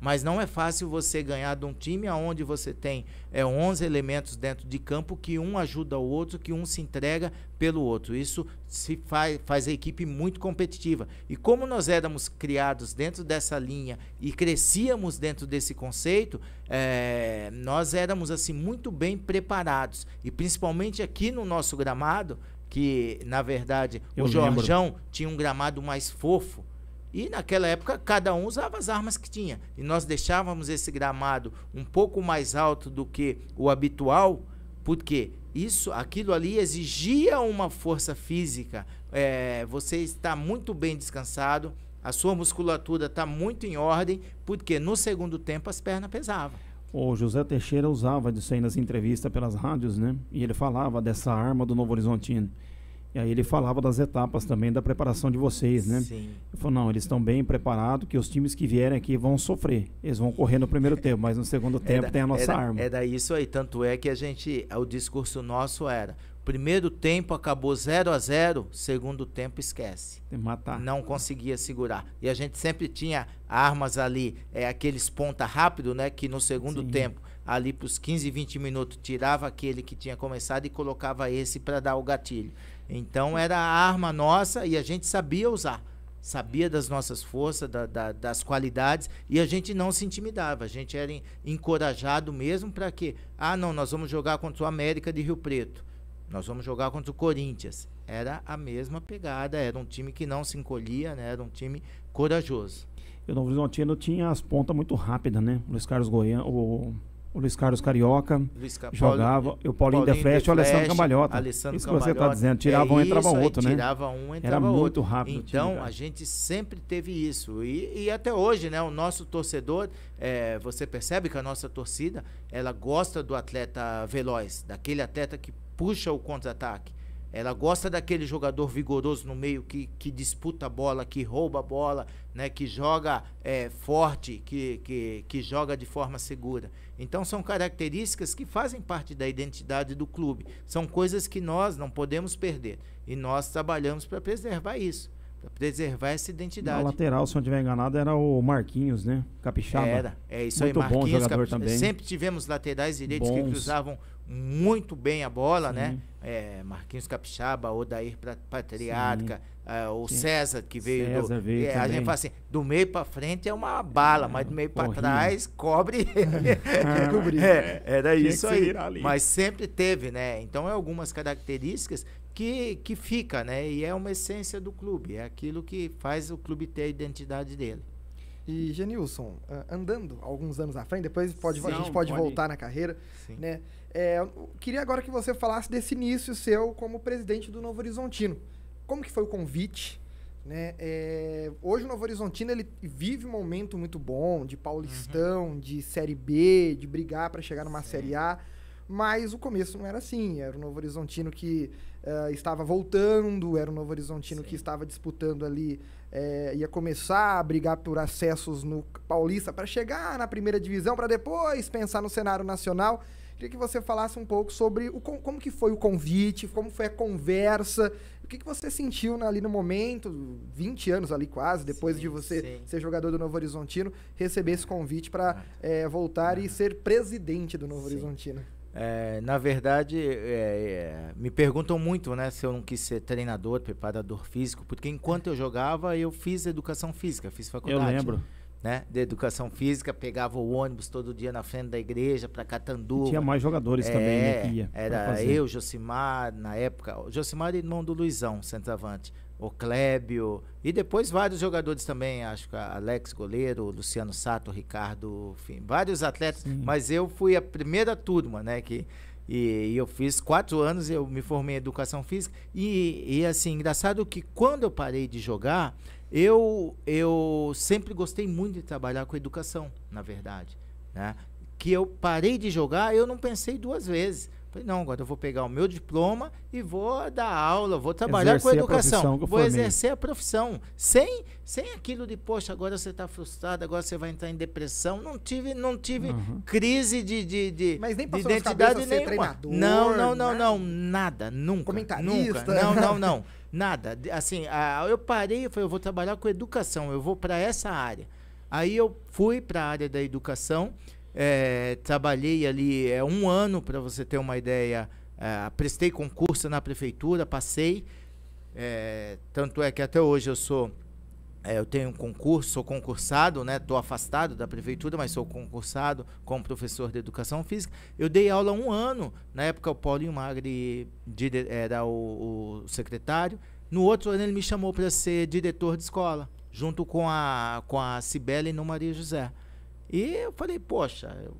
Mas não é fácil você ganhar de um time onde você tem é, 11 elementos dentro de campo que um ajuda o outro, que um se entrega pelo outro. Isso se faz, faz a equipe muito competitiva. E como nós éramos criados dentro dessa linha e crescíamos dentro desse conceito, é, nós éramos assim muito bem preparados. E principalmente aqui no nosso gramado, que na verdade Eu o lembro. Jorjão tinha um gramado mais fofo e naquela época cada um usava as armas que tinha. E nós deixávamos esse gramado um pouco mais alto do que o habitual, porque isso, aquilo ali exigia uma força física. É, você está muito bem descansado, a sua musculatura está muito em ordem, porque no segundo tempo as pernas pesavam. O José Teixeira usava disso aí nas entrevistas pelas rádios, né? E ele falava dessa arma do Novo Horizontino. E aí ele falava das etapas também da preparação de vocês, né? Sim. Ele falou, não, eles estão bem preparados, que os times que vierem aqui vão sofrer. Eles vão correr no primeiro tempo, mas no segundo é tempo tem a nossa era, é arma. Era é isso aí, tanto é que a gente, o discurso nosso era, primeiro tempo acabou 0 a 0 segundo tempo esquece. Tem matar. Não conseguia segurar. E a gente sempre tinha armas ali, é, aqueles ponta rápido, né? Que no segundo Sim. tempo ali para os 15, 20 minutos, tirava aquele que tinha começado e colocava esse para dar o gatilho. Então era a arma nossa e a gente sabia usar. Sabia das nossas forças, da, da, das qualidades, e a gente não se intimidava. A gente era encorajado mesmo para que, ah, não, nós vamos jogar contra o América de Rio Preto, nós vamos jogar contra o Corinthians. Era a mesma pegada, era um time que não se encolhia, né? era um time corajoso. E o Novo Horizontino tinha as pontas muito rápidas, né? Luiz Carlos Goiânia, o o Luiz Carlos Carioca Luiz Ca... jogava, o Paulinho, Paulinho de Flecha e o Alessandro Cambalhota. Alessandro isso Cambalhota, que você está dizendo, tirava é um, entrava isso, outro, né? Tirava um, entrava Era outro. muito rápido. Então, a gente sempre teve isso. E, e até hoje, né? O nosso torcedor, é, você percebe que a nossa torcida, ela gosta do atleta veloz, daquele atleta que puxa o contra-ataque. Ela gosta daquele jogador vigoroso no meio que, que disputa a bola, que rouba a bola, né, que joga é, forte, que, que, que joga de forma segura. Então são características que fazem parte da identidade do clube, são coisas que nós não podemos perder e nós trabalhamos para preservar isso, para preservar essa identidade. Na lateral, se não estiver enganado, era o Marquinhos, né? Capixaba. Era, é isso muito aí, Marquinhos, bom jogador Capixaba. também. Sempre tivemos laterais direitos Bons. que cruzavam muito bem a bola, né? Sim. né? É, Marquinhos Capixaba, Odair Patriarca, Sim. É, o Sim. César que veio, César do, veio é, a gente fala assim, do meio para frente é uma bala, é, mas do meio para trás cobre. Ah, é, era isso aí. Mas sempre teve, né? Então é algumas características que, que fica, né? E é uma essência do clube, é aquilo que faz o clube ter a identidade dele. E Genilson, ah, andando alguns anos à frente, depois pode, Sim, a gente pode, pode voltar ir. na carreira, Sim. né? É, queria agora que você falasse desse início seu como presidente do Novo Horizontino como que foi o convite? Né? É, hoje o Novo Horizontino ele vive um momento muito bom de Paulistão, uhum. de Série B, de brigar para chegar numa Sim. Série A. Mas o começo não era assim. Era o Novo Horizontino que uh, estava voltando, era o Novo Horizontino Sim. que estava disputando ali, é, ia começar a brigar por acessos no Paulista para chegar na primeira divisão, para depois pensar no cenário nacional. Queria que você falasse um pouco sobre o, como que foi o convite, como foi a conversa, o que, que você sentiu ali no momento, 20 anos ali quase, depois sim, de você sim. ser jogador do Novo Horizontino, receber esse convite para é, ah. eh, voltar e ah. ser presidente do Novo sim. Horizontino? É, na verdade, é, é, me perguntam muito né, se eu não quis ser treinador, preparador físico, porque enquanto eu jogava, eu fiz educação física, fiz faculdade. Eu lembro né, de educação física, pegava o ônibus todo dia na frente da igreja para Catanduva. tinha mais jogadores é, também, né, que ia Era eu, Josimar, na época, Josimar era é irmão do Luizão, centroavante, o Clébio, e depois vários jogadores também, acho que Alex Goleiro, Luciano Sato, Ricardo, enfim, vários atletas, Sim. mas eu fui a primeira turma, né, que e, e, eu fiz quatro anos, eu me formei em educação física, e, e assim, engraçado que quando eu parei de jogar, eu, eu sempre gostei muito de trabalhar com educação, na verdade. Né? Que eu parei de jogar, eu não pensei duas vezes. Falei, não, agora eu vou pegar o meu diploma e vou dar aula, vou trabalhar exercer com educação. vou formei. exercer a profissão. Sem, sem aquilo de, poxa, agora você está frustrado, agora você vai entrar em depressão. Não tive, não tive uhum. crise de, de, de, Mas nem passou de identidade é nenhuma. Ser treinador, não, não, não, nada. não, nada, nunca. Comentarista. Nunca. Né? Não, não, não. Nada. Assim, eu parei e falei, eu vou trabalhar com educação, eu vou para essa área. Aí eu fui para a área da educação, é, trabalhei ali é, um ano, para você ter uma ideia, é, prestei concurso na prefeitura, passei. É, tanto é que até hoje eu sou é, eu tenho um concurso, sou concursado, né? Estou afastado da prefeitura, mas sou concursado como professor de educação física. Eu dei aula um ano, na época o Paulinho Magri era o, o secretário. No outro ano ele me chamou para ser diretor de escola, junto com a, com a Cibele e no Maria José. E eu falei, poxa, eu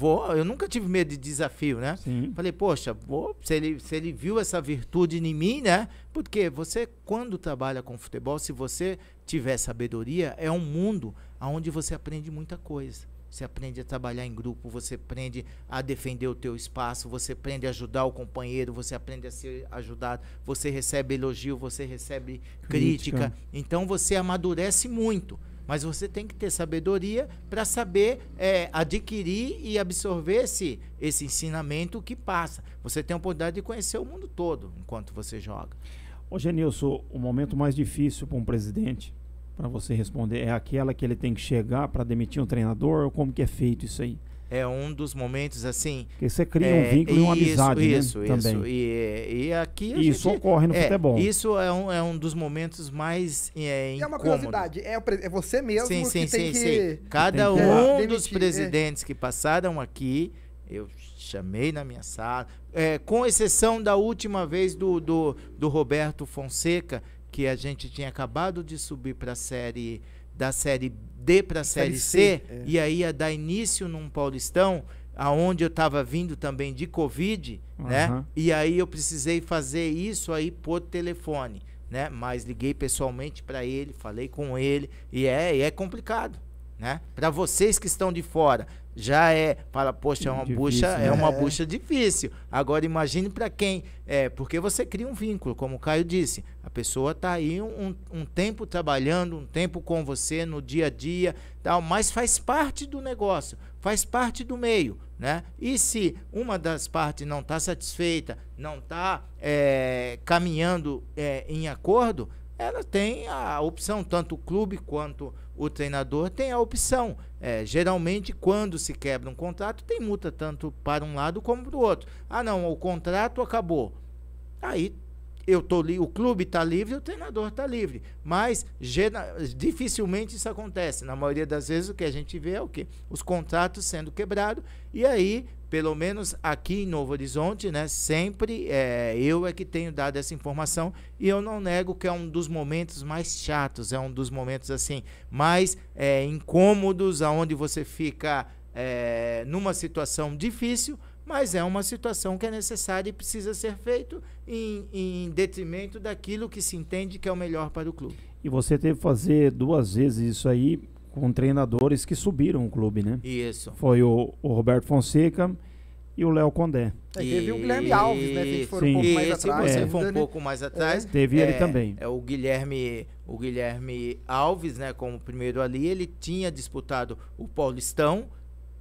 Vou, eu nunca tive medo de desafio, né? Sim. Falei, poxa, vou, se, ele, se ele viu essa virtude em mim, né? Porque você, quando trabalha com futebol, se você tiver sabedoria, é um mundo onde você aprende muita coisa. Você aprende a trabalhar em grupo, você aprende a defender o teu espaço, você aprende a ajudar o companheiro, você aprende a ser ajudado, você recebe elogio, você recebe crítica. crítica. Então você amadurece muito. Mas você tem que ter sabedoria para saber é, adquirir e absorver esse, esse ensinamento que passa. Você tem a oportunidade de conhecer o mundo todo enquanto você joga. Ô Genilson, o momento mais difícil para um presidente, para você responder, é aquela que ele tem que chegar para demitir um treinador? Ou como que é feito isso aí? é um dos momentos assim. Que você cria é, um vínculo e uma amizade. Né, isso, né? isso. Também. E, e aqui. A isso gente, ocorre no é, futebol. Isso é um, é um dos momentos mais. É, é uma curiosidade. É, é você mesmo sim, sim, que sim, tem sim, que. Sim. Cada um ah, dos é. presidentes que passaram aqui, eu chamei na minha sala, é, com exceção da última vez do, do, do Roberto Fonseca, que a gente tinha acabado de subir para a série da série D para a série, C, C é. e aí ia dar início num Paulistão aonde eu estava vindo também de Covid, uhum. né? E aí eu precisei fazer isso aí por telefone, né? Mas liguei pessoalmente para ele, falei com ele e é, é complicado, né? Para vocês que estão de fora, já é, fala, poxa, é uma difícil, bucha, é né? é uma bucha difícil. Agora imagine para quem, é, porque você cria um vínculo, como o Caio disse, a pessoa está aí um, um tempo trabalhando, um tempo com você no dia a dia, tal, mas faz parte do negócio, faz parte do meio, né? E se uma das partes não está satisfeita, não está é, caminhando é, em acordo, ela tem a opção, tanto o clube quanto o treinador tem a opção é, geralmente, quando se quebra um contrato, tem multa tanto para um lado como para o outro. Ah, não, o contrato acabou. Aí eu tô li, o clube está livre, o treinador está livre. Mas gera, dificilmente isso acontece. Na maioria das vezes o que a gente vê é o quê? Os contratos sendo quebrados e aí, pelo menos aqui em Novo Horizonte, né, sempre é, eu é que tenho dado essa informação e eu não nego que é um dos momentos mais chatos, é um dos momentos assim mais é, incômodos, aonde você fica é, numa situação difícil, mas é uma situação que é necessária e precisa ser feito em, em detrimento daquilo que se entende que é o melhor para o clube. E você teve que fazer duas vezes isso aí com treinadores que subiram o clube, né? Isso. Foi o, o Roberto Fonseca e o Léo Condé. É, teve o Guilherme Alves, né? Que foram um pouco mais atrás. Você foi um pouco mais é. atrás. Teve é, ele também. É o Guilherme, o Guilherme Alves, né? Como primeiro ali, ele tinha disputado o Paulistão,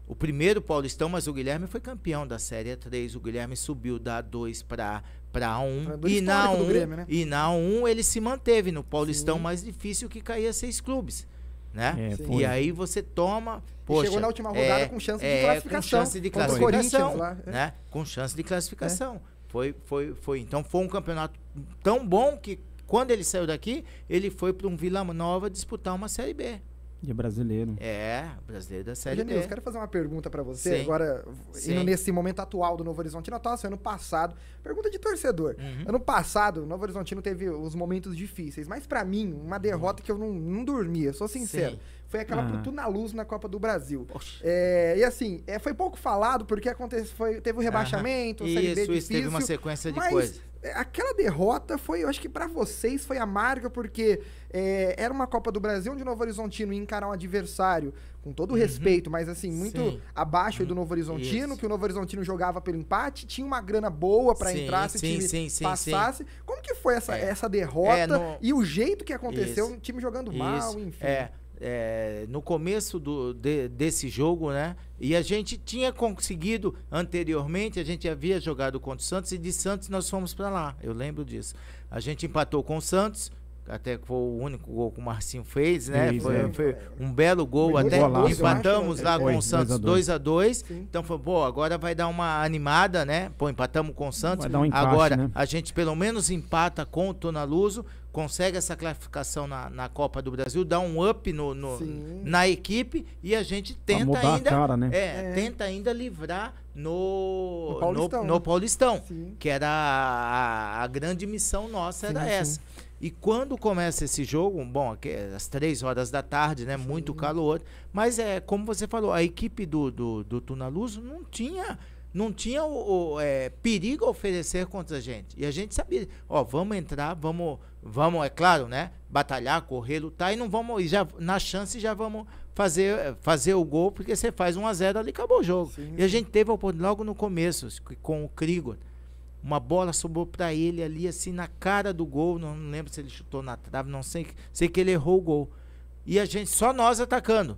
o primeiro Paulistão, mas o Guilherme foi campeão da Série 3. O Guilherme subiu da 2 para para um e na um Grêmio, né? e na um ele se manteve no Paulistão Sim. mais difícil que caía seis clubes, né? É, e aí você toma, poxa, chegou na última rodada é, com chance de é, classificação, com chance de classificação, é. né? Com chance de classificação. É. Foi, foi, foi. Então foi um campeonato tão bom que quando ele saiu daqui ele foi para um Vila Nova disputar uma série B. E brasileiro. É, brasileiro da Série Janine, B. eu quero fazer uma pergunta para você Sim. agora, Sim. indo nesse momento atual do Novo Horizontino. Eu tava ano passado, pergunta de torcedor. Uhum. Ano passado, o Novo Horizontino teve os momentos difíceis, mas para mim, uma derrota uhum. que eu não, não dormia, sou sincero. Sim foi aquela uhum. Ah. pro Tunaluz na Copa do Brasil. É, e assim, é, foi pouco falado porque aconteceu, foi, teve o um rebaixamento, uhum. o isso, difícil, isso, teve uma sequência de coisas. É, aquela derrota foi, eu acho que para vocês foi amarga, porque é, era uma Copa do Brasil onde o Novo Horizontino ia encarar um adversário, com todo o uhum. respeito, mas assim, muito sim. abaixo do uhum. Novo Horizontino, isso. que o Novo Horizontino jogava pelo empate, tinha uma grana boa para entrar se sim, o time sim, passasse. Como que foi essa, é. essa derrota é, no... e o jeito que aconteceu, o um time jogando mal, enfim. É, é, no começo do, de, desse jogo, né? E a gente tinha conseguido anteriormente, a gente havia jogado contra o Santos e de Santos nós fomos para lá. Eu lembro disso. A gente empatou com o Santos, até que foi o único gol que o Marcinho fez, né? Isso, foi, é. foi, um belo gol, foi até golaço, empatamos né? lá com o Santos 2 a 2 Então foi, pô, agora vai dar uma animada, né? Pô, empatamos com o Santos. Um empate, agora né? a gente pelo menos empata com o Tonaluso consegue essa classificação na, na Copa do Brasil, dá um up no, no na equipe e a gente tenta ainda. Cara, né? é, é. tenta ainda livrar no, no Paulistão, no, no né? Paulistão que era a, a, grande missão nossa, era sim, essa. E quando começa esse jogo, bom, aqui é às três horas da tarde, né? Sim. Muito calor. Mas é como você falou, a equipe do, do, do Tunaluso não tinha não tinha o, o é, perigo a oferecer contra a gente. E a gente sabia, ó, vamos entrar, vamos, vamos, é claro, né? Batalhar, correr, lutar e não vamos, e já na chance já vamos fazer, fazer o gol, porque você faz 1 a 0 ali acabou o jogo. Sim, E a gente teve o logo no começo com o Krigor. Uma bola sobrou para ele ali assim na cara do gol, não, não lembro se ele chutou na trave, não sei, sei que ele errou o gol. E a gente só nós atacando.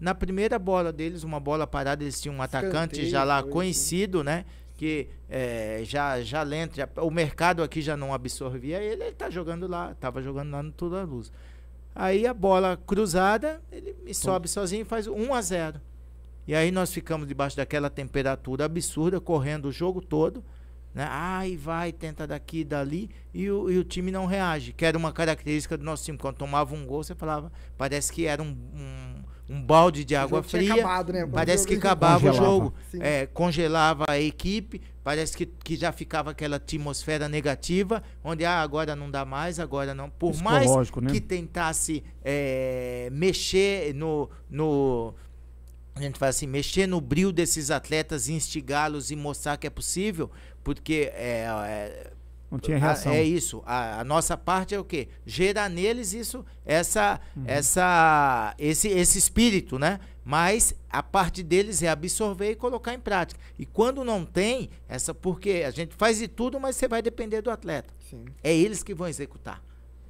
Na primeira bola deles, uma bola parada, eles tinham um atacante Escanteio, já lá assim. conhecido, né? que é, já já lento, o mercado aqui já não absorvia ele, ele tá jogando lá, tava jogando lá no Tula Luz. Aí a bola cruzada, ele me sobe sozinho e faz 1 a 0. E aí nós ficamos debaixo daquela temperatura absurda, correndo o jogo todo, né? Ai, vai, tenta daqui dali, e o, e o time não reage, que era uma característica do nosso time. Quando tomava um gol, você falava, parece que era um, um um balde de água fria. Acabado, né? Parece que acabava congelava. o jogo. É, congelava a equipe, parece que, que já ficava aquela atmosfera negativa, onde ah, agora não dá mais, agora não. Por mais né? que tentasse é, mexer no, no. A gente fala assim, mexer no brilho desses atletas, instigá-los e mostrar que é possível, porque é, é não tinha ah, reação. A, é isso. A, a, nossa parte é o quê? Gerar neles isso, essa, uhum. essa, esse, esse espírito, né? Mas a parte deles é absorver e colocar em prática. E quando não tem, essa porque a gente faz de tudo, mas você vai depender do atleta. Sim. É eles que vão executar.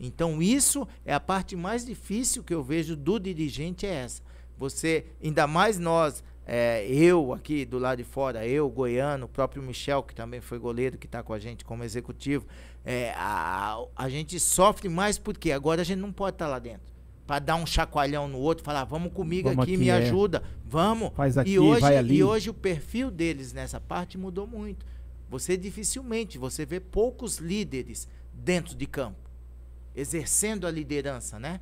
Então isso é a parte mais difícil que eu vejo do dirigente é essa. Você, ainda mais nós é, eu aqui do lado de fora, eu, Goiano, o próprio Michel, que também foi goleiro, que está com a gente como executivo, é, a, a gente sofre mais porque agora a gente não pode estar tá lá dentro. Para dar um chacoalhão no outro, falar, vamos comigo vamos aqui, aqui, me é. ajuda, vamos. Faz aqui, e hoje, vai ali. E hoje o perfil deles nessa parte mudou muito. Você dificilmente, você vê poucos líderes dentro de campo, exercendo a liderança, né?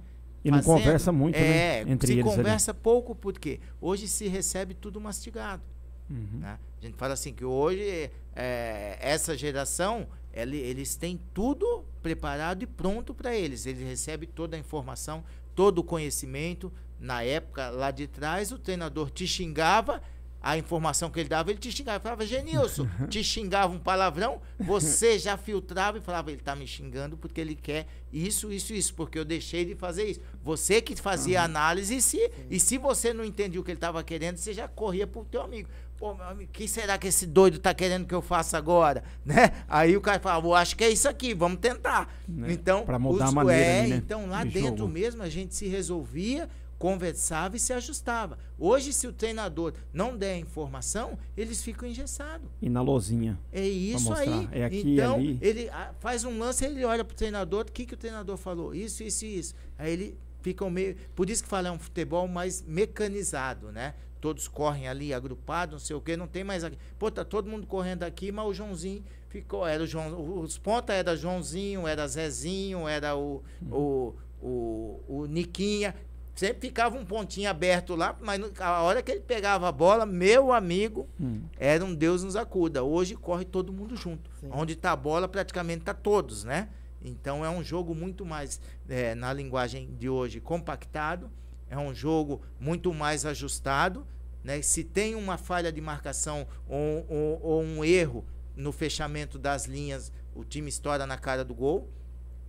E fazendo, não conversa muito, né, é, né? Entre se eles conversa ali. pouco, porque hoje se recebe tudo mastigado. Uhum. Né? A gente fala assim que hoje é, essa geração ele, eles têm tudo preparado e pronto para eles. Eles recebem toda a informação, todo o conhecimento. Na época lá de trás, o treinador te xingava, a informação que ele dava, ele te xingava. Eu falava, Genilson, te xingava um palavrão, você já filtrava e falava, ele está me xingando porque ele quer isso, isso, isso, porque eu deixei de fazer isso. Você que fazia uhum. análise e se, e se você não entendia o que ele estava querendo, você já corria para o teu amigo. Pô, meu amigo, que será que esse doido está querendo que eu faça agora? Né? Aí o cara falava, eu acho que é isso aqui, vamos tentar. Né? Então, para mudar os, a maneira, é, ali, né? então lá de dentro jogo. mesmo a gente se resolvia conversava e se ajustava. Hoje, se o treinador não der a informação, eles ficam engessados. E na lozinha. É isso aí. É aqui, então, ali. ele ah, faz um lance, ele olha para o treinador, o que, que o treinador falou? Isso, isso e isso. Aí ele fica meio... Por isso que fala, é um futebol mais mecanizado, né? Todos correm ali, agrupados, não sei o quê, não tem mais... aqui. Pô, tá todo mundo correndo aqui, mas o Joãozinho ficou... Era o João, os ponta era Joãozinho, era Zezinho, era o, hum. o o, o Niquinha, sempre ficava um pontinho aberto lá, mas a hora que ele pegava a bola, meu amigo, hum. era um Deus nos acuda. Hoje corre todo mundo junto. Sim. Onde está a bola, praticamente está todos, né? Então é um jogo muito mais, é, na linguagem de hoje, compactado, é um jogo muito mais ajustado. Né? Se tem uma falha de marcação ou, ou, ou um erro no fechamento das linhas, o time estoura na cara do gol.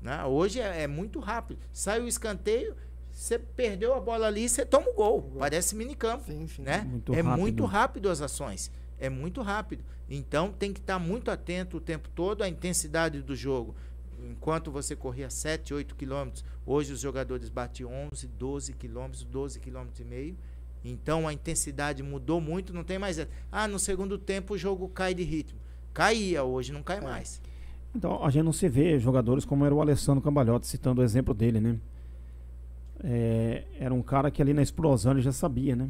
Né? Hoje é, é muito rápido. Sai o escanteio, você perdeu a bola ali, você toma o gol. gol. Parece minicampo. Sim, sim. Né? Muito é rápido. muito rápido as ações. É muito rápido. Então tem que estar muito atento o tempo todo à intensidade do jogo. Enquanto você corria 7, 8 quilômetros, hoje os jogadores batem 11, 12 quilômetros, 12 quilômetros e meio. Então a intensidade mudou muito, não tem mais. Ah, no segundo tempo o jogo cai de ritmo. Caía, hoje não cai é. mais. Então a gente não se vê jogadores como era o Alessandro Cambalhota, citando o exemplo dele, né? É, era um cara que ali na explosão ele já sabia, né?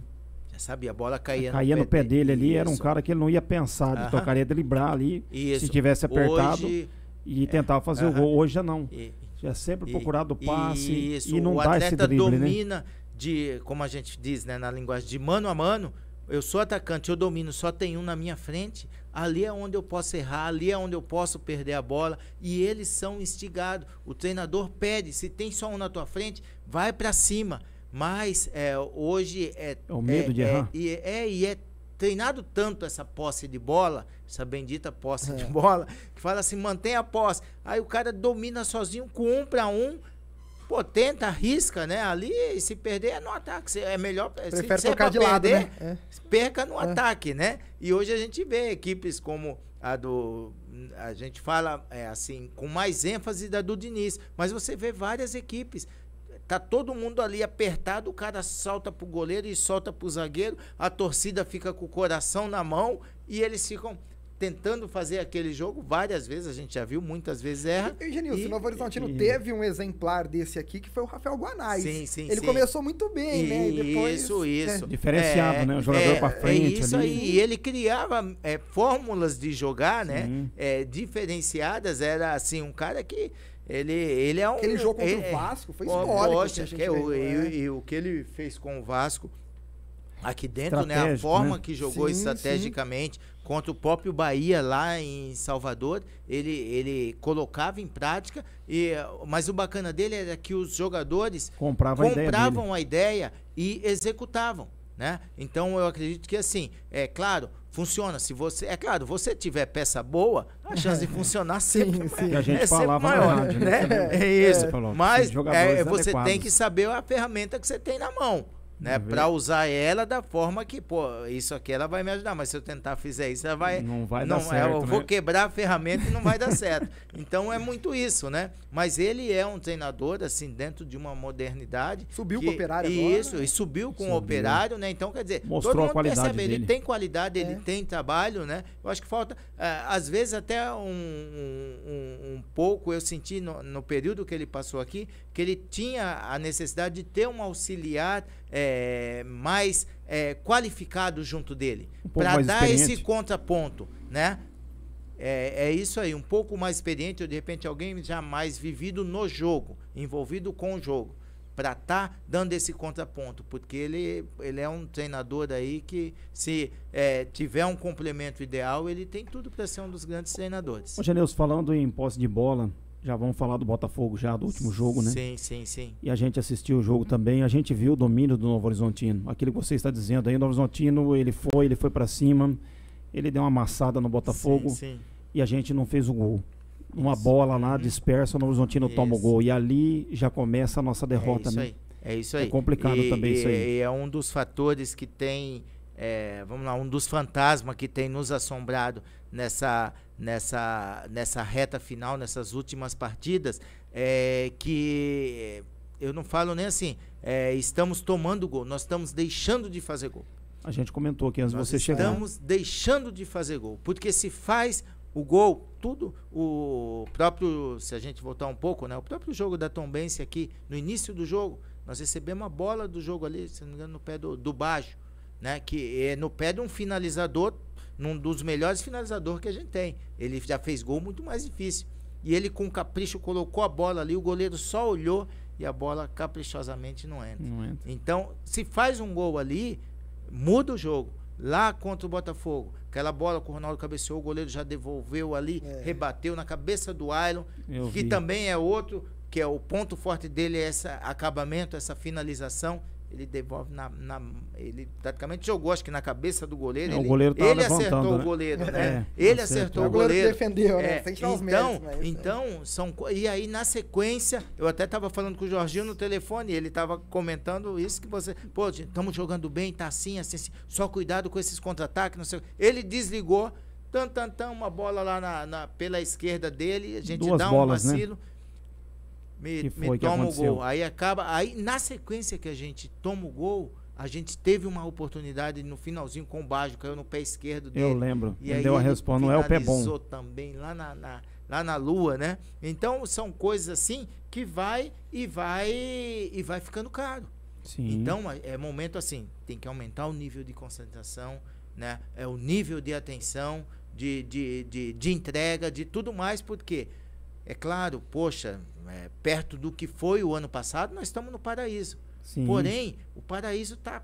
Já sabia, a bola caía, caía no, pé, no pé dele, dele ali. Era um cara que ele não ia pensar, ele uh -huh. tocaria driblar ali, Isso. se tivesse apertado Hoje... e é. tentar fazer o gol. Hoje já não. E... Já é sempre procurado o passe e não o dá esse drible, né? domina né? de, como a gente diz né, na linguagem, de mano a mano eu sou atacante, eu domino, só tem um na minha frente, ali é onde eu posso errar, ali é onde eu posso perder a bola e eles são instigados. O treinador pede, se tem só um na tua frente, vai para cima. Mas é, hoje é, é o medo é, de é, errar. e é, é, é treinado tanto essa posse de bola, essa bendita posse de é. bola, que fala assim, mantém a posse. Aí o cara domina sozinho com um para um Pô, tenta, arrisca, né? Ali, se perder é no ataque. É melhor. Prefere se, tocar é de lado, né? É. Perca no é. ataque, né? E hoje a gente vê equipes como a do. A gente fala é, assim, com mais ênfase da do Diniz. Mas você vê várias equipes tá todo mundo ali apertado, o cara salta pro goleiro e solta pro zagueiro, a torcida fica com o coração na mão e eles ficam tentando fazer aquele jogo várias vezes, a gente já viu, muitas vezes erra. E, Genilson, e, o Novo Horizontino e, teve um exemplar desse aqui, que foi o Rafael Guanais. Sim, sim, Ele sim. começou muito bem, e, né? E depois, isso, né? isso. Diferenciado, é, né? O jogador é, pra é frente. É isso ali. aí. E ele criava é, fórmulas de jogar, né? É, diferenciadas. Era, assim, um cara que... Ele, ele é um... Aquele jogo contra o é, Vasco foi histórico. Poxa, que, que o, e, né? e o que ele fez com o Vasco aqui dentro, né? A forma né? que jogou sim, estrategicamente. Sim contra o próprio Bahia lá em Salvador, ele, ele colocava em prática, e, mas o bacana dele era que os jogadores Comprava compravam a ideia, a ideia e executavam. Né? Então eu acredito que assim, é claro, funciona. Se você, é claro, você tiver peça boa, a chance de funcionar sempre sim, sim. É, a gente é falava maior, né? É, é isso. Mas é, você adequados. tem que saber a ferramenta que você tem na mão né? Uhum. Para usar ela da forma que, pô, isso aqui ela vai me ajudar, mas se eu tentar fizer isso, ela vai não vai não, dar é, certo, eu né? vou quebrar a ferramenta e não vai dar certo. Então é muito isso, né? Mas ele é um treinador assim dentro de uma modernidade. Subiu que, com o operário e agora. Isso, né? e subiu com subiu. o operário, né? Então quer dizer, Mostrou todo mundo a qualidade percebe, dele. ele tem qualidade, é. ele tem trabalho, né? Eu acho que falta eh, às vezes até um, um, um pouco eu senti no, no período que ele passou aqui que ele tinha a necessidade de ter um auxiliar é, mais é, junto dele, um para dar esse contraponto, né? É, é, isso aí, um pouco mais experiente, ou de repente alguém já mais vivido no jogo, envolvido com o jogo, para estar tá dando esse contraponto, porque ele, ele é um treinador aí que, se é, tiver um complemento ideal, ele tem tudo para ser um dos grandes treinadores. Ô, Janeus, falando em posse de bola, já vamos falar do Botafogo já, do último jogo, né? Sim, sim, sim. E a gente assistiu o jogo também, a gente viu o domínio do Novo Horizontino. Aquilo que você está dizendo aí, o Novo Horizontino, ele foi, ele foi para cima, ele deu uma amassada no Botafogo sim, sim. e a gente não fez o gol. Uma isso. bola lá dispersa, o Novo Horizontino isso. toma o gol e ali já começa a nossa é derrota, é isso né? Aí. É isso aí. É complicado e, também e, isso aí. E é um dos fatores que tem é, vamos lá, um dos fantasmas que tem nos assombrado nessa, nessa, nessa reta final, nessas últimas partidas, é que é, eu não falo nem assim, é, estamos tomando gol, nós estamos deixando de fazer gol. A gente comentou aqui antes de você chegar. Estamos deixando de fazer gol, porque se faz o gol, tudo, o próprio, se a gente voltar um pouco, né, o próprio jogo da Tombense aqui, no início do jogo, nós recebemos a bola do jogo ali, se não me engano, no pé do, do baixo né? Que é no pé de um finalizador, num dos melhores finalizadores que a gente tem. Ele já fez gol muito mais difícil. E ele com capricho colocou a bola ali, o goleiro só olhou e a bola caprichosamente não entra. Não entra. Então, se faz um gol ali, muda o jogo. Lá contra o Botafogo, aquela bola que o Ronaldo cabeceou, o goleiro já devolveu ali, é. rebateu na cabeça do Ailon, que vi. também é outro, que é o ponto forte dele, é esse acabamento, essa finalização ele devolve na, na, Ele praticamente jogou, acho que na cabeça do goleiro. É, ele, o goleiro tava ele acertou né? o goleiro, né? É, ele acertou o goleiro. O goleiro defendeu, né? É, então, mas... É então, são. E aí, na sequência, eu até estava falando com o Jorginho no telefone, ele estava comentando isso que você. Pô, estamos jogando bem, tá assim, assim, assim, só cuidado com esses contra-ataques, não sei. Ele desligou. Tan, tan, tan, uma bola lá na, na pela esquerda dele, a gente Duas dá um bolas, né? vacilo. Né? me, que me toma o gol. Aí acaba. Aí na sequência que a gente toma o gol, a gente teve uma oportunidade no finalzinho com o Baggio, caiu no pé esquerdo dele. Eu lembro. E aí deu a resposta, não é o pé bom. também lá na, na, lá na lua, né? Então são coisas assim que vai e vai e vai ficando caro. Sim. Então é, é momento assim, tem que aumentar o nível de concentração, né? É o nível de atenção, de, de, de, de entrega, de tudo mais, porque é claro, poxa, é, perto do que foi o ano passado, nós estamos no paraíso. Sim. Porém, o paraíso está.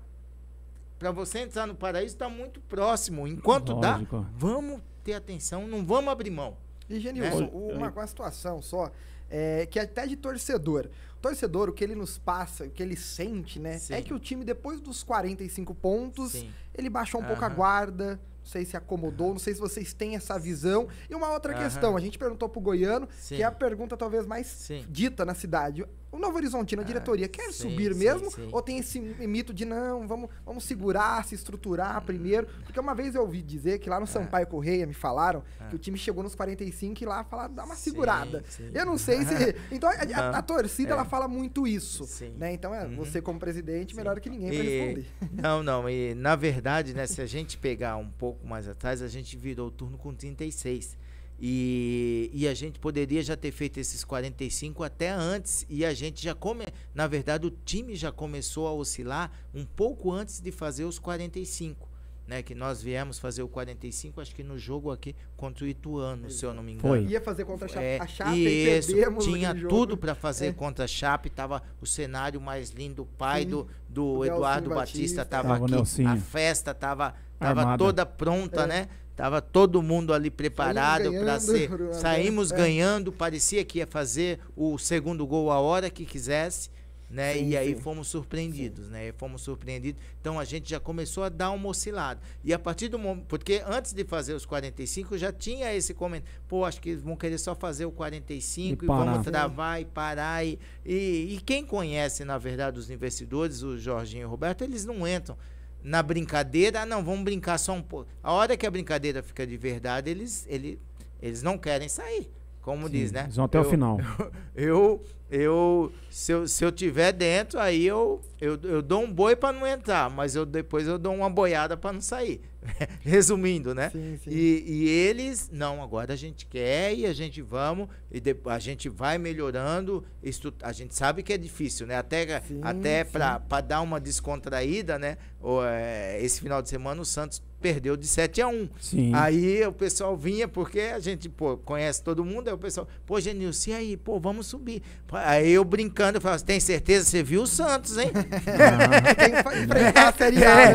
Para você entrar no paraíso, está muito próximo. Enquanto Lógico. dá, vamos ter atenção, não vamos abrir mão. E, Genilson, né? uma, uma situação só, é, que é até de torcedor. O torcedor, o que ele nos passa, o que ele sente, né? É Sim. É que o time, depois dos 45 pontos, Sim. ele baixou um uhum. pouco a guarda, não sei se acomodou, não sei se vocês têm essa visão. E uma outra questão, a gente perguntou pro Goiano, Sim. que é a pergunta talvez mais Sim. dita na cidade o Novo Horizontino, a ah, diretoria, ah, quer sim, subir sim, mesmo? Sim. Ou tem esse mito de não, vamos, vamos segurar, se estruturar uhum. primeiro? Porque uma vez eu ouvi dizer que lá no ah. Sampaio Correia me falaram ah. que o time chegou nos 45 e lá falaram, dá uma segurada. Eu não sei se. Então a, a, ah. a torcida é. ela fala muito isso. Né? Então é, uhum. você, como presidente, melhor que ninguém para responder. Não, não. E na verdade, né, se a gente pegar um pouco mais atrás, a gente virou o turno com 36. E, e a gente poderia já ter feito esses 45 até antes. E a gente já come, na verdade, o time já começou a oscilar um pouco antes de fazer os 45. Né, que nós viemos fazer o 45, acho que no jogo aqui contra o Ituano, Exato. se eu não me engano. Foi. Ia fazer contra a Chape, é, a Chape e isso, tinha tudo para fazer é. contra a Chape, tava o cenário mais lindo, o pai Sim. do, do o Eduardo Batista, Batista tava, tava aqui, a festa tava, tava toda pronta, é. né? Tava todo mundo ali preparado para ser. Saímos é. ganhando, parecia que ia fazer o segundo gol a hora que quisesse, né? Sim, e aí sim. fomos surpreendidos, sim. né? Fomos surpreendidos. Então a gente já começou a dar uma oscilada. E a partir do momento, porque antes de fazer os 45 já tinha esse comentário, pô, acho que eles vão querer só fazer o 45 e, e vamos é. travar e parar e, e, e quem conhece, na verdade, os investidores, o Jorginho e o Roberto, eles não entram na brincadeira, ah, não, vamos brincar só um pouco. A hora que a brincadeira fica de verdade, eles, ele, eles não querem sair como Sim, diz, né? Eles vão até eu, o final. Eu, eu, se eu, se eu tiver dentro, aí eu, eu, eu dou um boi para não entrar, mas eu depois eu dou uma boiada para não sair. Resumindo, né? Sim, sim. E, e, eles, não, agora a gente quer e a gente vamos, e de, a gente vai melhorando. Isso, a gente sabe que é difícil, né? Até, até para dar uma descontraída, né? Ou, é, eh, esse final de semana o Santos perdeu de 7 a 1. Sim. Aí o pessoal vinha, porque a gente pô, conhece todo mundo, aí o pessoal, pô, Genilson, e aí, pô, vamos subir. Aí eu brincando, eu falo, tem certeza você viu o Santos, hein? Ah. tem que enfrentar a Série A. Né?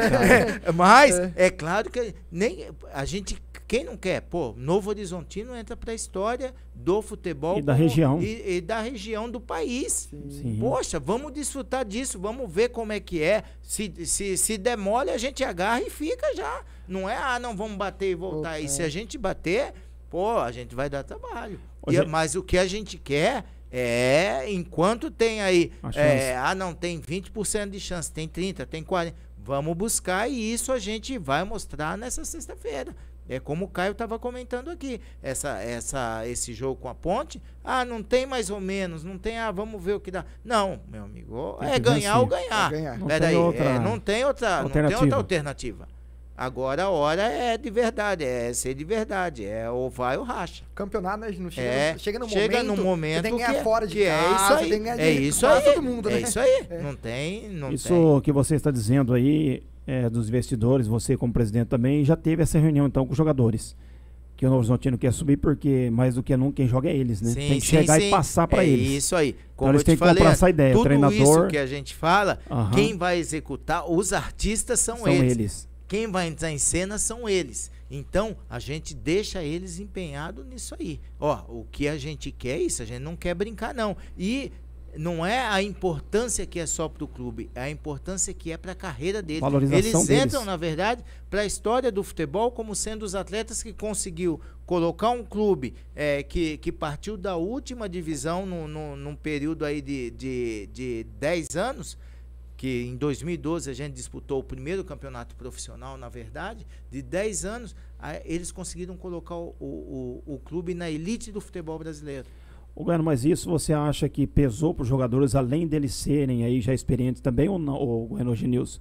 É, mas, é claro que nem a gente quem não quer? Pô, Novo Horizontino entra para a história do futebol e da como, região e, e, da região do país. Sim. Sim. Poxa, vamos desfrutar disso, vamos ver como é que é. Se, se, se demole, a gente agarra e fica já. Não é, ah, não, vamos bater e voltar. Okay. E se a gente bater, pô, a gente vai dar trabalho. E, gente... É mas o que a gente quer é, enquanto tem aí, é, ah, não, tem 20% de chance, tem 30%, tem 40%. Vamos buscar e isso a gente vai mostrar nessa sexta-feira. É como o Caio estava comentando aqui, essa, essa, esse jogo com a Ponte, ah, não tem mais ou menos, não tem, ah, vamos ver o que dá. Não, meu amigo, é ganhar ou ganhar. É ganhar. Não, Pera tem aí, é, outra é, não tem outra, alternativa. não tem outra alternativa. Agora a hora é de verdade, é ser de verdade, é ou vai ou racha. Campeonato não né, chega, é, chega no chega momento. No momento é, é tem que ganhar fora de casa, é isso aí, é isso aí, mundo, né? é isso aí. É. Não tem, não isso tem. que você está dizendo aí é, dos investidores, você como presidente também, já teve essa reunião então com os jogadores. Que o Novo Horizontino quer subir porque mais do que nunca quem joga é eles, né? Sim, tem que sim, chegar sim. e passar para é eles. Isso aí. Então, como então eles têm que comprar essa ideia. Tudo treinador, isso que a gente fala, quem vai executar, os artistas são, são eles. eles. Quem vai entrar em cena são eles. Então, a gente deixa eles empenhados nisso aí. Ó, o que a gente quer é isso, a gente não quer brincar, não. E não é a importância que é só para o clube, é a importância que é para a carreira dele. Valorização Eles deles. entram, na verdade, para a história do futebol como sendo os atletas que conseguiu colocar um clube é, que, que partiu da última divisão no, no, num período aí de, de, de 10 anos, que em 2012 a gente disputou o primeiro campeonato profissional, na verdade, de 10 anos, eles conseguiram colocar o, o, o clube na elite do futebol brasileiro. O Gano, mas isso você acha que pesou para os jogadores, além deles serem aí já experientes também, ou não, o Gano News?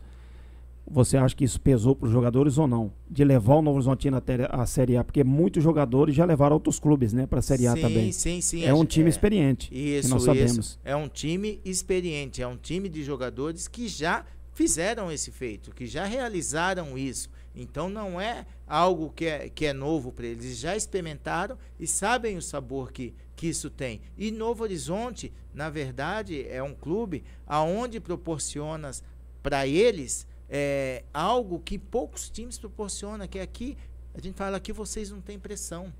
Você acha que isso pesou para os jogadores ou não? De levar o Novo Horizontino até a Série A, porque muitos jogadores já levaram outros clubes, né, para a Série A também. Sim, sim, É um time é, experiente. Isso, nós sabemos. Isso. É um time experiente, é um time de jogadores que já fizeram esse feito, que já realizaram isso. Então não é algo que é, que é novo para eles. Já experimentaram e sabem o sabor que que isso tem. E Novo Horizonte, na verdade, é um clube aonde proporciona para eles é, algo que poucos times proporcionam, que é aqui a gente fala aqui vocês não têm pressão.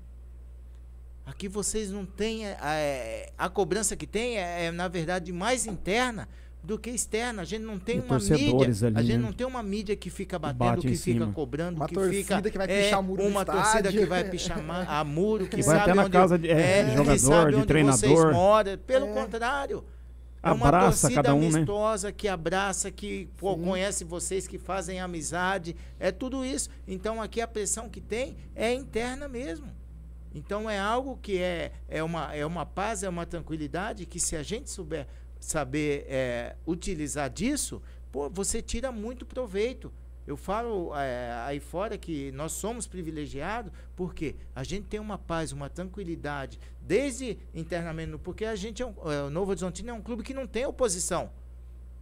Aqui vocês não têm. É, é, a cobrança que tem é, é, na verdade, mais interna do que externa. A gente não tem uma mídia. Ali, a gente né? não tem uma mídia que fica batendo, que fica cima. cobrando, uma que torcida fica, que vai pichar é, muro Uma torcida que vai pichar a muro, que, que vai sabe até na onde, casa de, é, é de jogador, de treinador. Moram. Pelo é. contrário. É uma abraça torcida cada um, né? amistosa né? que abraça, que pô, conhece vocês, que fazem amizade. É tudo isso. Então aqui a pressão que tem é interna mesmo. Então é algo que é, é, uma, é uma paz, é uma tranquilidade que se a gente souber saber é, utilizar disso, pô, você tira muito proveito. Eu falo é, aí fora que nós somos privilegiados porque a gente tem uma paz, uma tranquilidade, desde internamento, porque a gente é um, é, o Novo Horizontino é um clube que não tem oposição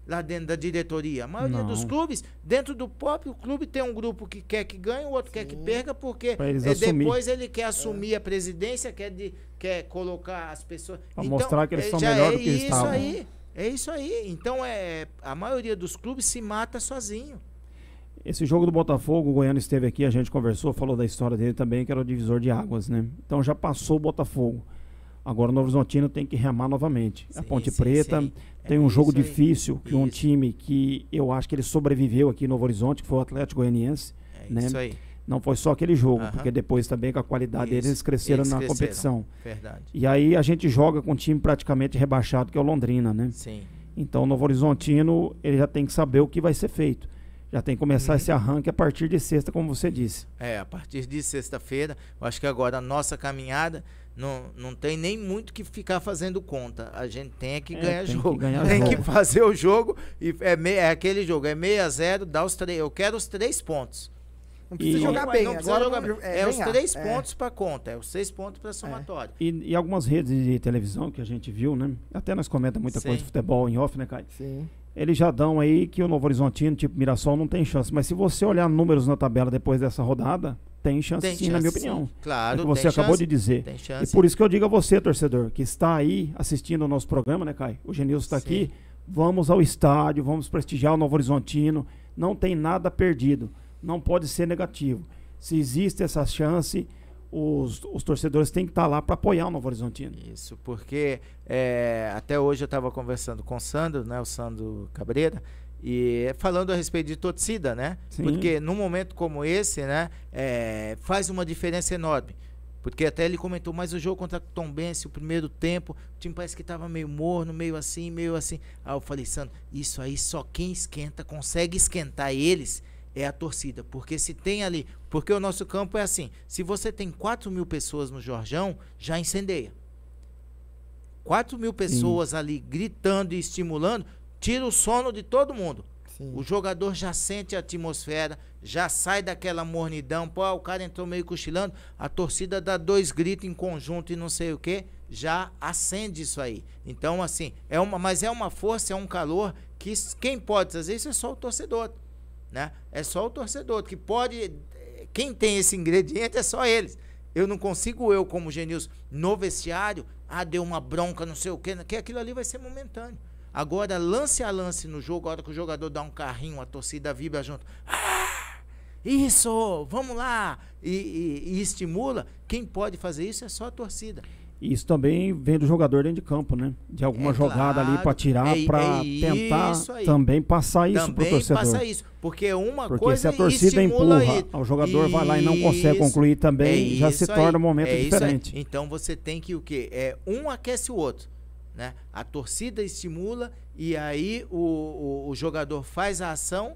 lá dentro da diretoria. A maioria não. dos clubes, dentro do próprio clube, tem um grupo que quer que ganhe, o outro Sim. quer que perca, porque é, depois ele quer assumir é. a presidência, quer, de, quer colocar as pessoas. Para então, mostrar que eles é, são melhores é do que isso estavam. Aí, é isso aí. Então é, a maioria dos clubes se mata sozinho. Esse jogo do Botafogo, o Goiano esteve aqui, a gente conversou, falou da história dele também, que era o divisor de águas, né? Então já passou o Botafogo. Agora o Novo Horizontino tem que remar novamente. Sim, a Ponte sim, Preta sim. É tem é um jogo difícil que um time que eu acho que ele sobreviveu aqui no Novo Horizonte, que foi o Atlético Goianiense. É né? isso aí. Não foi só aquele jogo, porque depois também com a qualidade deles eles cresceram eles na cresceram. competição. Verdade. E aí a gente joga com um time praticamente rebaixado, que é o Londrina, né? Sim. Então o Novo Horizontino ele já tem que saber o que vai ser feito. Já tem que começar uhum. esse arranque a partir de sexta, como você disse. É, a partir de sexta-feira, eu acho que agora a nossa caminhada não, não tem nem muito que ficar fazendo conta. A gente tem é que é, ganhar tem jogo. Que ganhar tem jogo. que fazer o jogo. E é, me, é aquele jogo, é 6 a 0 dá os três. Eu quero os três pontos. Não precisa e, jogar bem. Não precisa jogar bem. É, é os três é. pontos para conta, é os seis pontos para somatório. É. E, e, algumas redes de televisão que a gente viu, né? Até nós comenta muita Sim. coisa de futebol em off, né, Caio? Sim eles já dão aí que o Novo Horizontino, tipo Mirassol, não tem chance. Mas se você olhar números na tabela depois dessa rodada, tem chance tem sim, chance, na minha opinião. Sim. Claro, é que você acabou de dizer. e por isso que eu digo a você, torcedor, que está aí assistindo o nosso programa, né, Caio? O Genilson está aqui. Vamos ao estádio, vamos prestigiar o Novo Horizontino. Não tem nada perdido. Não pode ser negativo. Se existe essa chance, os, os torcedores têm que estar tá lá para apoiar o Novo Horizontino. Isso, porque é, até hoje eu estava conversando com o Sandro, né, o Sandro Cabreira, e falando a respeito de torcida, né? Sim. Porque num momento como esse, né, é, faz uma diferença enorme. Porque até ele comentou, mas o jogo contra Tom Bense, o primeiro tempo, o time parece que estava meio morno, meio assim, meio assim. Aí eu falei, Sandro, isso aí só quem esquenta consegue esquentar eles é a torcida. Porque se tem ali. Porque o nosso campo é assim: se você tem 4 mil pessoas no Jorjão, já incendeia. 4 mil pessoas Sim. ali gritando e estimulando, tira o sono de todo mundo. Sim. O jogador já sente a atmosfera, já sai daquela mornidão. Pô, o cara entrou meio cochilando, a torcida dá dois gritos em conjunto e não sei o quê, já acende isso aí. Então, assim, é uma, mas é uma força, é um calor que quem pode fazer isso é só o torcedor. Né? É só o torcedor que pode. Eh, quem tem esse ingrediente é só eles. Eu não consigo, eu, como Genius, no vestiário, ah, deu uma bronca, não sei o quê, que aquilo ali vai ser momentâneo. Agora, lance a lance no jogo, a hora que o jogador dá um carrinho, a torcida vibra junto. Ah, isso, vamos lá! E, e, e estimula. Quem pode fazer isso é só a torcida. Isso também vem do jogador dentro de campo, né? De alguma é, jogada claro, ali para tirar, é, para é tentar também passar isso para o torcedor. Também passa isso. Porque uma Porque coisa se a torcida empurra, aí. o jogador isso, vai lá e não consegue concluir também, é já se torna um momento é diferente. Então você tem que o quê? É, um aquece o outro. Né? A torcida estimula e aí o, o, o jogador faz a ação,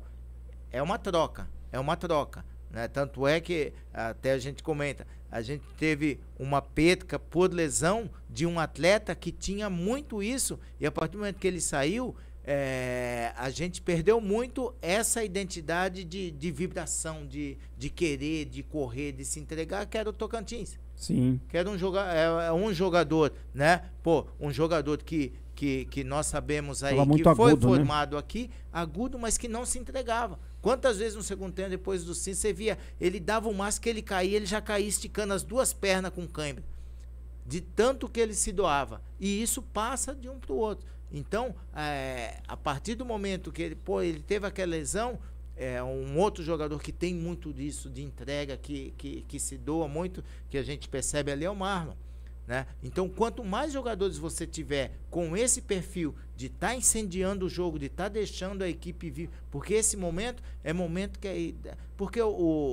é uma troca. É uma troca. Né? Tanto é que até a gente comenta, a gente teve uma perca por lesão de um atleta que tinha muito isso, e a partir do momento que ele saiu, é, a gente perdeu muito essa identidade de, de vibração, de, de querer, de correr, de se entregar, que era o Tocantins. Sim. Que era um, joga é, é um jogador, né? Pô, um jogador que, que, que nós sabemos aí que foi agudo, né? formado né? aqui, agudo, mas que não se entregava. Quantas vezes no segundo tempo, depois do sim, você via, ele dava o máximo que ele caía, ele já caía esticando as duas pernas com cãibra. De tanto que ele se doava. E isso passa de um para o outro. Então, é, a partir do momento que ele, pô, ele teve aquela lesão, é, um outro jogador que tem muito disso, de entrega, que, que, que se doa muito, que a gente percebe ali é o Marlon. Né? Então, quanto mais jogadores você tiver com esse perfil de estar tá incendiando o jogo, de estar tá deixando a equipe viva, porque esse momento é momento que. É, porque o,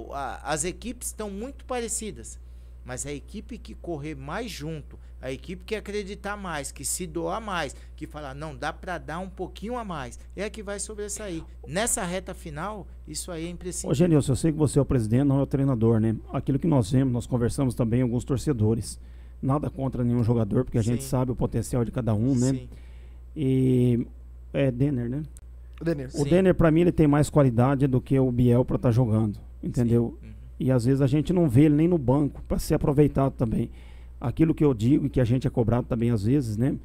o a, as equipes estão muito parecidas, mas a equipe que correr mais junto a equipe que acreditar mais, que se doar mais, que falar, não, dá para dar um pouquinho a mais, é a que vai sobressair. Nessa reta final, isso aí é imprescindível. Ô, Genilson, eu sei que você é o presidente, não é o treinador, né? Aquilo que nós vemos, nós conversamos também com alguns torcedores. Nada contra nenhum jogador, porque a Sim. gente sabe o potencial de cada um, né? Sim. E. É Denner, né? Denner. O Sim. Denner, para mim, ele tem mais qualidade do que o Biel para estar tá jogando, entendeu? Uhum. E às vezes a gente não vê ele nem no banco, para ser aproveitado também aquilo que eu digo e que a gente é cobrado também às vezes, né?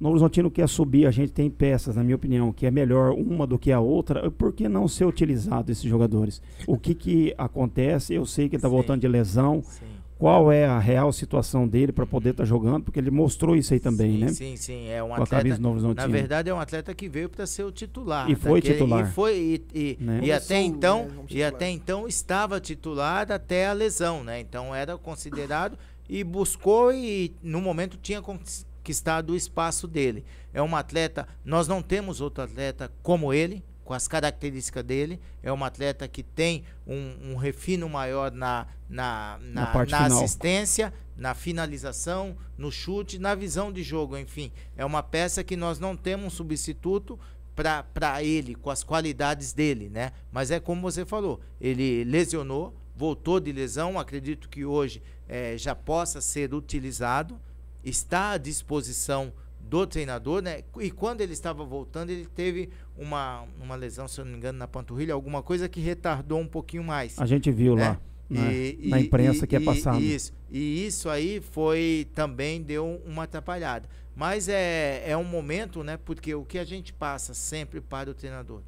Novo Horizontino quer é subir, a gente tem peças, na minha opinião, que é melhor uma do que a outra. Por que não ser utilizado esses jogadores? O que, que acontece? Eu sei que ele está voltando de lesão. Sim. Qual é a real situação dele para poder estar tá jogando? Porque ele mostrou isso aí também, sim, né? Sim, sim. É um Com atleta. na verdade, é um atleta que veio para ser o titular. E tá? foi titular. E foi e, e, né? e até então, né? e até então estava titular até a lesão, né? Então era considerado e buscou e no momento tinha conquistado o espaço dele. É um atleta, nós não temos outro atleta como ele, com as características dele. É um atleta que tem um, um refino maior na, na, na, na, na assistência, na finalização, no chute, na visão de jogo, enfim. É uma peça que nós não temos um substituto para ele, com as qualidades dele, né? Mas é como você falou, ele lesionou, voltou de lesão, acredito que hoje é, já possa ser utilizado, está à disposição do treinador, né? E quando ele estava voltando, ele teve uma, uma lesão, se eu não me engano, na panturrilha, alguma coisa que retardou um pouquinho mais. A gente viu é. né? lá. Né? E, na imprensa e, que é passado. Isso, e isso aí foi também deu uma atrapalhada. Mas é, é um momento, né? Porque o que a gente passa sempre para o treinador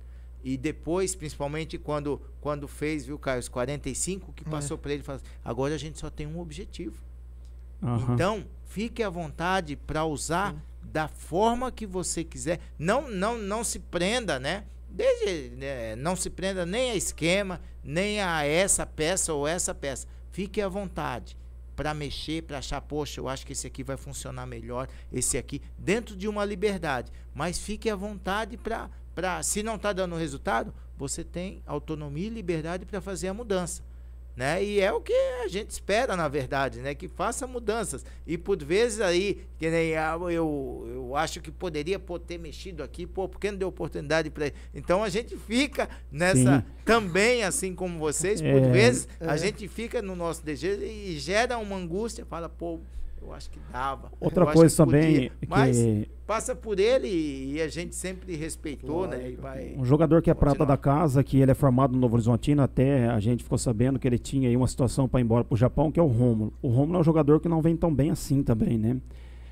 e depois, principalmente quando, quando fez, viu, Caio, os 45, que é. passou é. para ele, falou, assim, agora a gente só tem um objetivo. Uhum. Então, fique à vontade para usar uhum. da forma que você quiser. Não, não, não se prenda, né? Desde, né? Não se prenda nem a esquema, nem a essa peça ou essa peça. Fique à vontade para mexer, para achar, poxa, eu acho que esse aqui vai funcionar melhor, esse aqui, dentro de uma liberdade. Mas fique à vontade para se não está dando resultado, você tem autonomia e liberdade para fazer a mudança. Né? E é o que a gente espera, na verdade, né? Que faça mudanças. E por vezes aí, que nem ah, eu, eu acho que poderia pô, ter mexido aqui, pô, porque não deu oportunidade para Então a gente fica nessa Sim. também, assim como vocês, por é, vezes é. a gente fica no nosso desejo e gera uma angústia, fala, pô, eu acho que dava. Outra coisa também. Que... Mas passa por ele e a gente sempre respeitou, claro. né? Vai... um jogador que é Continuar. prata da casa, que ele é formado no Novo Horizontino, até a gente ficou sabendo que ele tinha aí uma situação para ir embora para o Japão, que é o Rômulo. O Rômulo é um jogador que não vem tão bem assim também, né?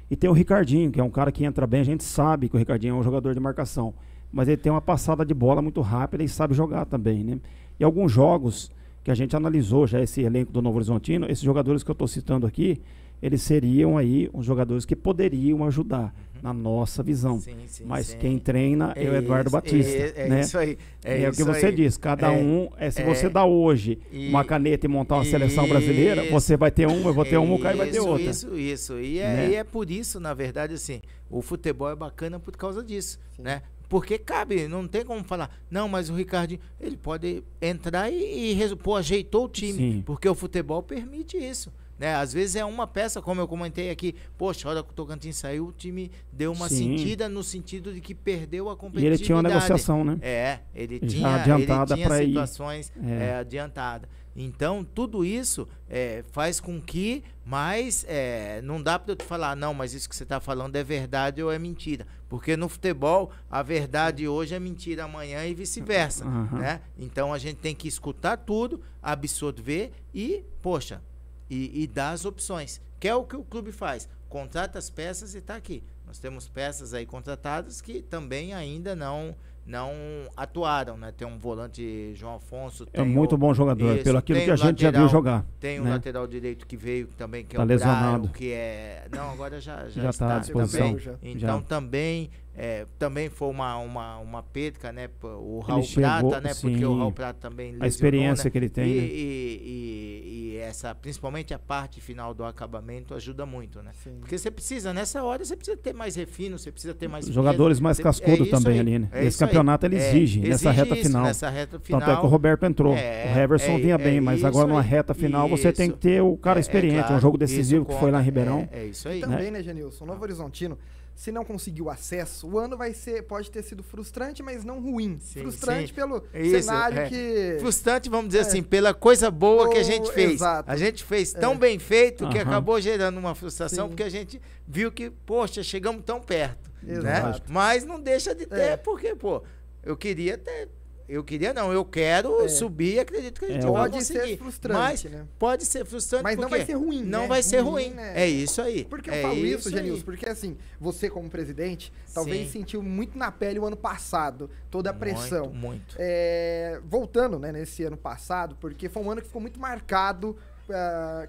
E tem o Ricardinho, que é um cara que entra bem, a gente sabe que o Ricardinho é um jogador de marcação. Mas ele tem uma passada de bola muito rápida e sabe jogar também, né? E alguns jogos que a gente analisou já esse elenco do Novo Horizontino, esses jogadores que eu estou citando aqui, eles seriam aí os jogadores que poderiam ajudar uhum. na nossa visão. Sim, sim, Mas sim. quem treina é, é o Eduardo isso, Batista. É, é, né? isso aí. É, é o que você aí. diz. Cada é, um, é, se é. você dá hoje e, uma caneta e montar uma seleção brasileira, você vai ter um, eu vou ter um, o Caio vai ter outro. Isso, isso. E é, né? e é por isso, na verdade, assim, o futebol é bacana por causa disso, né? Porque cabe, não tem como falar, não, mas o Ricardinho, ele pode entrar e, e pô, ajeitou o time. Porque o futebol permite isso. Né? Às vezes é uma peça, como eu comentei aqui, poxa, a hora que o Tocantins saiu, o time deu uma Sim. sentida no sentido de que perdeu a competitividade. E ele tinha uma negociação, né? É, ele Já tinha, adiantada ele tinha situações é. É, adiantadas. Então, tudo isso é, faz com que, mas é, não dá para eu te falar, não, mas isso que você está falando é verdade ou é mentira. Porque no futebol, a verdade hoje é mentira amanhã e vice-versa. Uhum. Né? Então, a gente tem que escutar tudo, absorver e, poxa, e, e dá as opções. Que é o que o clube faz. Contrata as peças e está aqui. Nós temos peças aí contratadas que também ainda não não atuaram, né? Tem um volante João Afonso. É muito o, bom jogador, pelo aquilo que a gente lateral, já viu jogar. Tem um né? lateral direito que veio também, que é tá é o lesionado. Braio, que é. Não, agora já, já, já está, está à disposição. Também. Já. Então já. também. É, também foi uma, uma, uma perca, né? O Raul Prata, né? Porque o Raul Prata também A experiência né? que ele tem. E, né? e, e, e, essa, principalmente a parte final do acabamento ajuda muito, né? Sim. Porque você precisa, nessa hora, você precisa ter mais refino, você precisa ter mais. Jogadores peso, mais cascudo é também aí, ali, né? É campeonato ele é, exige, nessa, reta nessa, então, reta final. Tanto é que o Roberto entrou. É, o Heverson é, vinha é bem, mas agora numa reta final isso, você tem que ter o cara experiente. Claro, um jogo decisivo que foi lá em Ribeirão. É, isso aí. E também, né? né, Genilson? Novo Horizontino se não conseguiu acesso, o ano vai ser, pode ter sido frustrante, mas não ruim. Sim, frustrante sim. pelo Isso, cenário é. que. Frustrante, vamos dizer é. assim, pela coisa boa o... que a gente fez. Exato. A gente fez tão é. bem feito uhum. que acabou gerando uma frustração, sim. porque a gente viu que, poxa, chegamos tão perto. Né? Mas não deixa de ter, é. porque, pô, eu queria ter. Eu queria não, eu quero é. subir, acredito que a é, gente é. vai pode conseguir. Pode ser frustrante, mas né? Pode ser frustrante, mas não vai ser ruim. Não né? vai ser ruim. ruim. Né? É isso aí. Porque eu é falo isso, isso Porque assim, você como presidente, talvez Sim. sentiu muito na pele o ano passado, toda a muito, pressão. Muito. É, voltando, né, nesse ano passado, porque foi um ano que ficou muito marcado. Uh,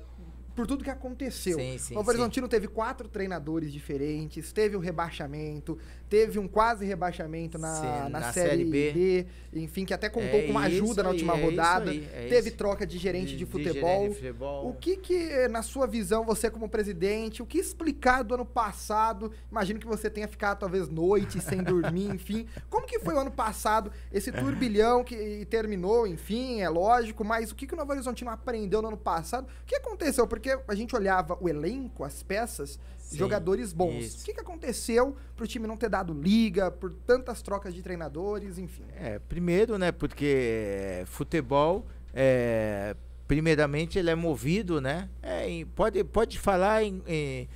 por tudo que aconteceu. Sim, sim, o Horizontino sim. teve quatro treinadores diferentes, teve o rebaixamento, teve um quase rebaixamento na, Sim, na, na, Série, série B. B. enfim, que até contou é com uma ajuda aí, na última é rodada. Aí, é teve isso. troca de gerente de, de, futebol. gerente de, futebol. O que que, na sua visão, você como presidente, o que explicar do ano passado? Imagino que você tenha ficado talvez noite sem dormir, enfim. Como que foi o ano passado, esse turbilhão que terminou, enfim, é lógico, mas o que, que o Novo não aprendeu no ano passado? O que aconteceu? Porque a gente olhava o elenco, as peças, Sim, jogadores bons. Isso. O que, que aconteceu para o time não ter dado liga, por tantas trocas de treinadores, enfim? É, primeiro, né, porque eh, futebol, é, primeiramente, ele é movido, né? É, em, pode, pode falar em, em,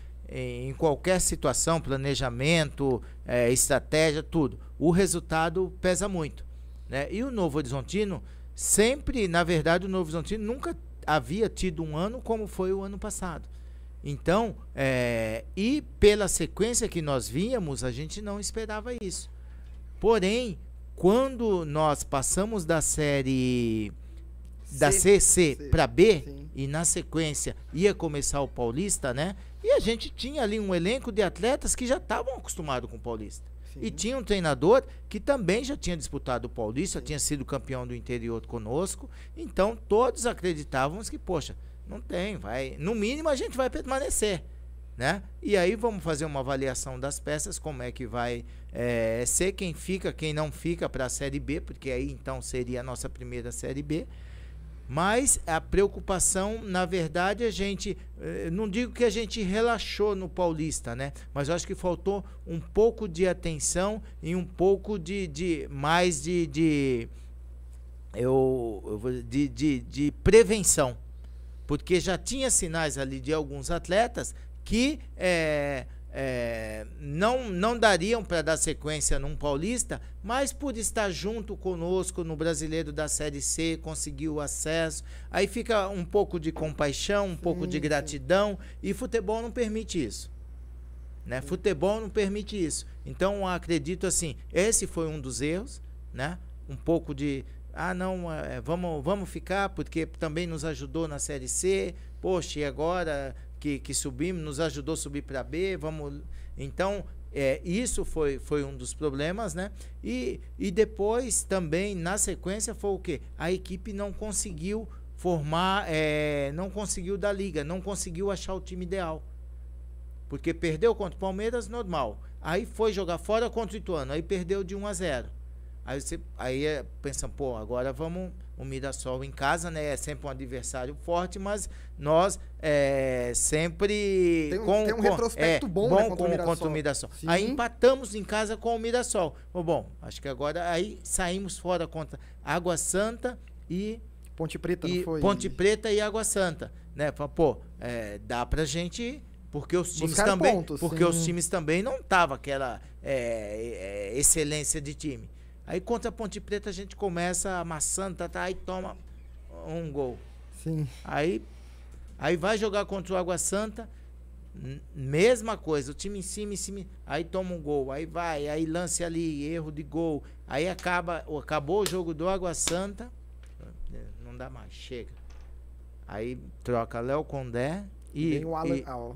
em qualquer situação, planejamento, é, estratégia, tudo. O resultado pesa muito. Né? E o Novo Horizontino, sempre, na verdade, o Novo Horizontino nunca havia tido um ano como foi o ano passado. Então, é, e pela sequência que nós víamos, a gente não esperava isso. Porém, quando nós passamos da série da C. CC para B Sim. e na sequência ia começar o Paulista, né? E a gente tinha ali um elenco de atletas que já estavam acostumados com o Paulista. Sim. E tinha um treinador que também já tinha disputado o Paulista, Sim. tinha sido campeão do interior conosco. Então todos acreditávamos que, poxa, não tem, vai. No mínimo a gente vai permanecer. Né? E aí vamos fazer uma avaliação das peças, como é que vai é, ser, quem fica, quem não fica para a Série B, porque aí então seria a nossa primeira Série B. Mas a preocupação, na verdade, a gente. Eh, não digo que a gente relaxou no Paulista, né? Mas eu acho que faltou um pouco de atenção e um pouco de. de mais de. de eu, de, de, de prevenção porque já tinha sinais ali de alguns atletas que é, é, não, não dariam para dar sequência num paulista, mas por estar junto conosco no brasileiro da Série C, conseguiu o acesso. Aí fica um pouco de compaixão, um pouco de gratidão, e futebol não permite isso. Né? Futebol não permite isso. Então, acredito assim, esse foi um dos erros, né? um pouco de ah, não, é, é, vamos, vamos ficar, porque também nos ajudou na Série C. Poxa, e agora que, que subimos, nos ajudou a subir para B, vamos. Então, é, isso foi, foi um dos problemas, né? E, e depois também, na sequência, foi o quê? A equipe não conseguiu formar, é, não conseguiu da liga, não conseguiu achar o time ideal. Porque perdeu contra o Palmeiras, normal. Aí foi jogar fora contra o Ituano, aí perdeu de 1 a 0. Aí você aí é, pensam, pô, agora vamos o Mirassol em casa, né? É sempre um adversário forte, mas nós é, sempre tem um, com, tem um retrospecto é, bom, né, bom né, contra, com, o contra, o Mirassol. Sim. Aí empatamos em casa com o Mirassol. Bom, bom, acho que agora aí saímos fora contra Água Santa e Ponte Preta e, foi... Ponte Preta e Água Santa, né? Pô, é, dá pra gente porque os times também, pontos, porque sim. os times também não tava aquela é, é excelência de time. Aí contra a Ponte Preta a gente começa amassando, tá, tá, aí toma um gol. Sim. Aí, aí vai jogar contra o Água Santa, mesma coisa, o time em cima, em cima, aí toma um gol, aí vai, aí lance ali, erro de gol, aí acaba, acabou o jogo do Água Santa, não dá mais, chega. Aí troca Léo Condé e, Vem o Alan e, Al.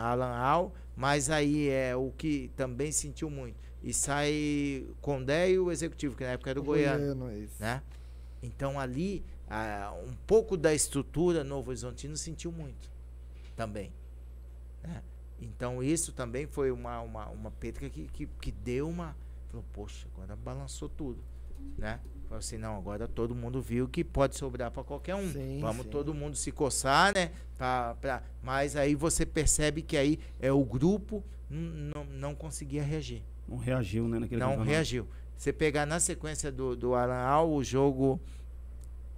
Alan Al, mas aí é o que também sentiu muito e sai Condé e o executivo, que na época era o, o Goiano. Goiano é né? Então ali, a, um pouco da estrutura Novo Horizontino sentiu muito também. Né? Então isso também foi uma, uma, uma que, que, que deu uma. Falou, poxa, agora balançou tudo. Né? Falou assim, não, agora todo mundo viu que pode sobrar para qualquer um. Sim, Vamos sim. todo mundo se coçar, né? Pra, pra... Mas aí você percebe que aí é o grupo não conseguia reagir. Não reagiu, né? Naquele não reagiu. Você pegar na sequência do, do Al o jogo.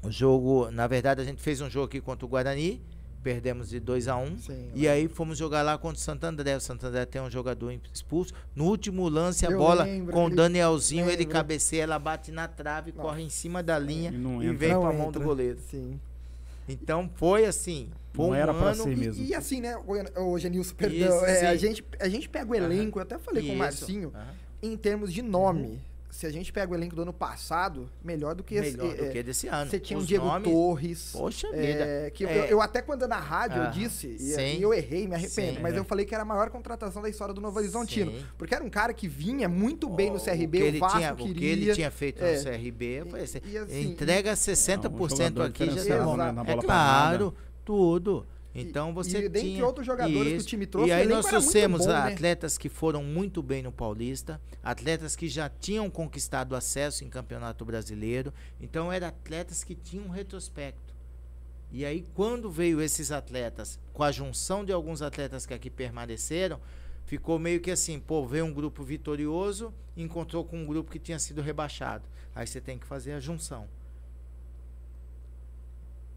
O jogo, na verdade, a gente fez um jogo aqui contra o Guarani, perdemos de 2 a 1 um, Sim, e aí fomos jogar lá contra o Santander. O Santander tem um jogador expulso. No último lance, a eu bola lembro, com o Danielzinho, lembro. ele cabeceia, ela bate na trave, Nossa. corre em cima da linha e, e vem para a mão do goleiro. Sim. Então foi assim. Foi não um era pra ano, ser mesmo. E, assim, né, hoje Genilson, perdão. Isso, é, a, gente, a gente pega o elenco, eu até falei com o Marcinho, em termos de nome. Uhum se a gente pega o elenco do ano passado, melhor do que melhor esse. Melhor do é, que desse ano. Você tinha Os o Diego nomes, Torres. Poxa é, vida. que é. Eu, eu, até quando é na rádio ah, eu disse, e eu errei, me arrependo, sim, mas é. eu falei que era a maior contratação da história do Novo Horizontino. Sim. Porque era um cara que vinha muito bem oh, no CRB, o, que o Vasco tinha, queria. O que ele tinha feito no CRB, assim, e, assim, entrega 60% não, aqui já tá né, é claro, tudo. Então você e, dentre tinha... outros jogadores isso, que o time trouxe. E aí nós trouxemos bom, né? atletas né? que foram muito bem no Paulista, atletas que já tinham conquistado acesso em Campeonato Brasileiro. Então eram atletas que tinham um retrospecto. E aí quando veio esses atletas, com a junção de alguns atletas que aqui permaneceram, ficou meio que assim, pô, veio um grupo vitorioso, encontrou com um grupo que tinha sido rebaixado. Aí você tem que fazer a junção.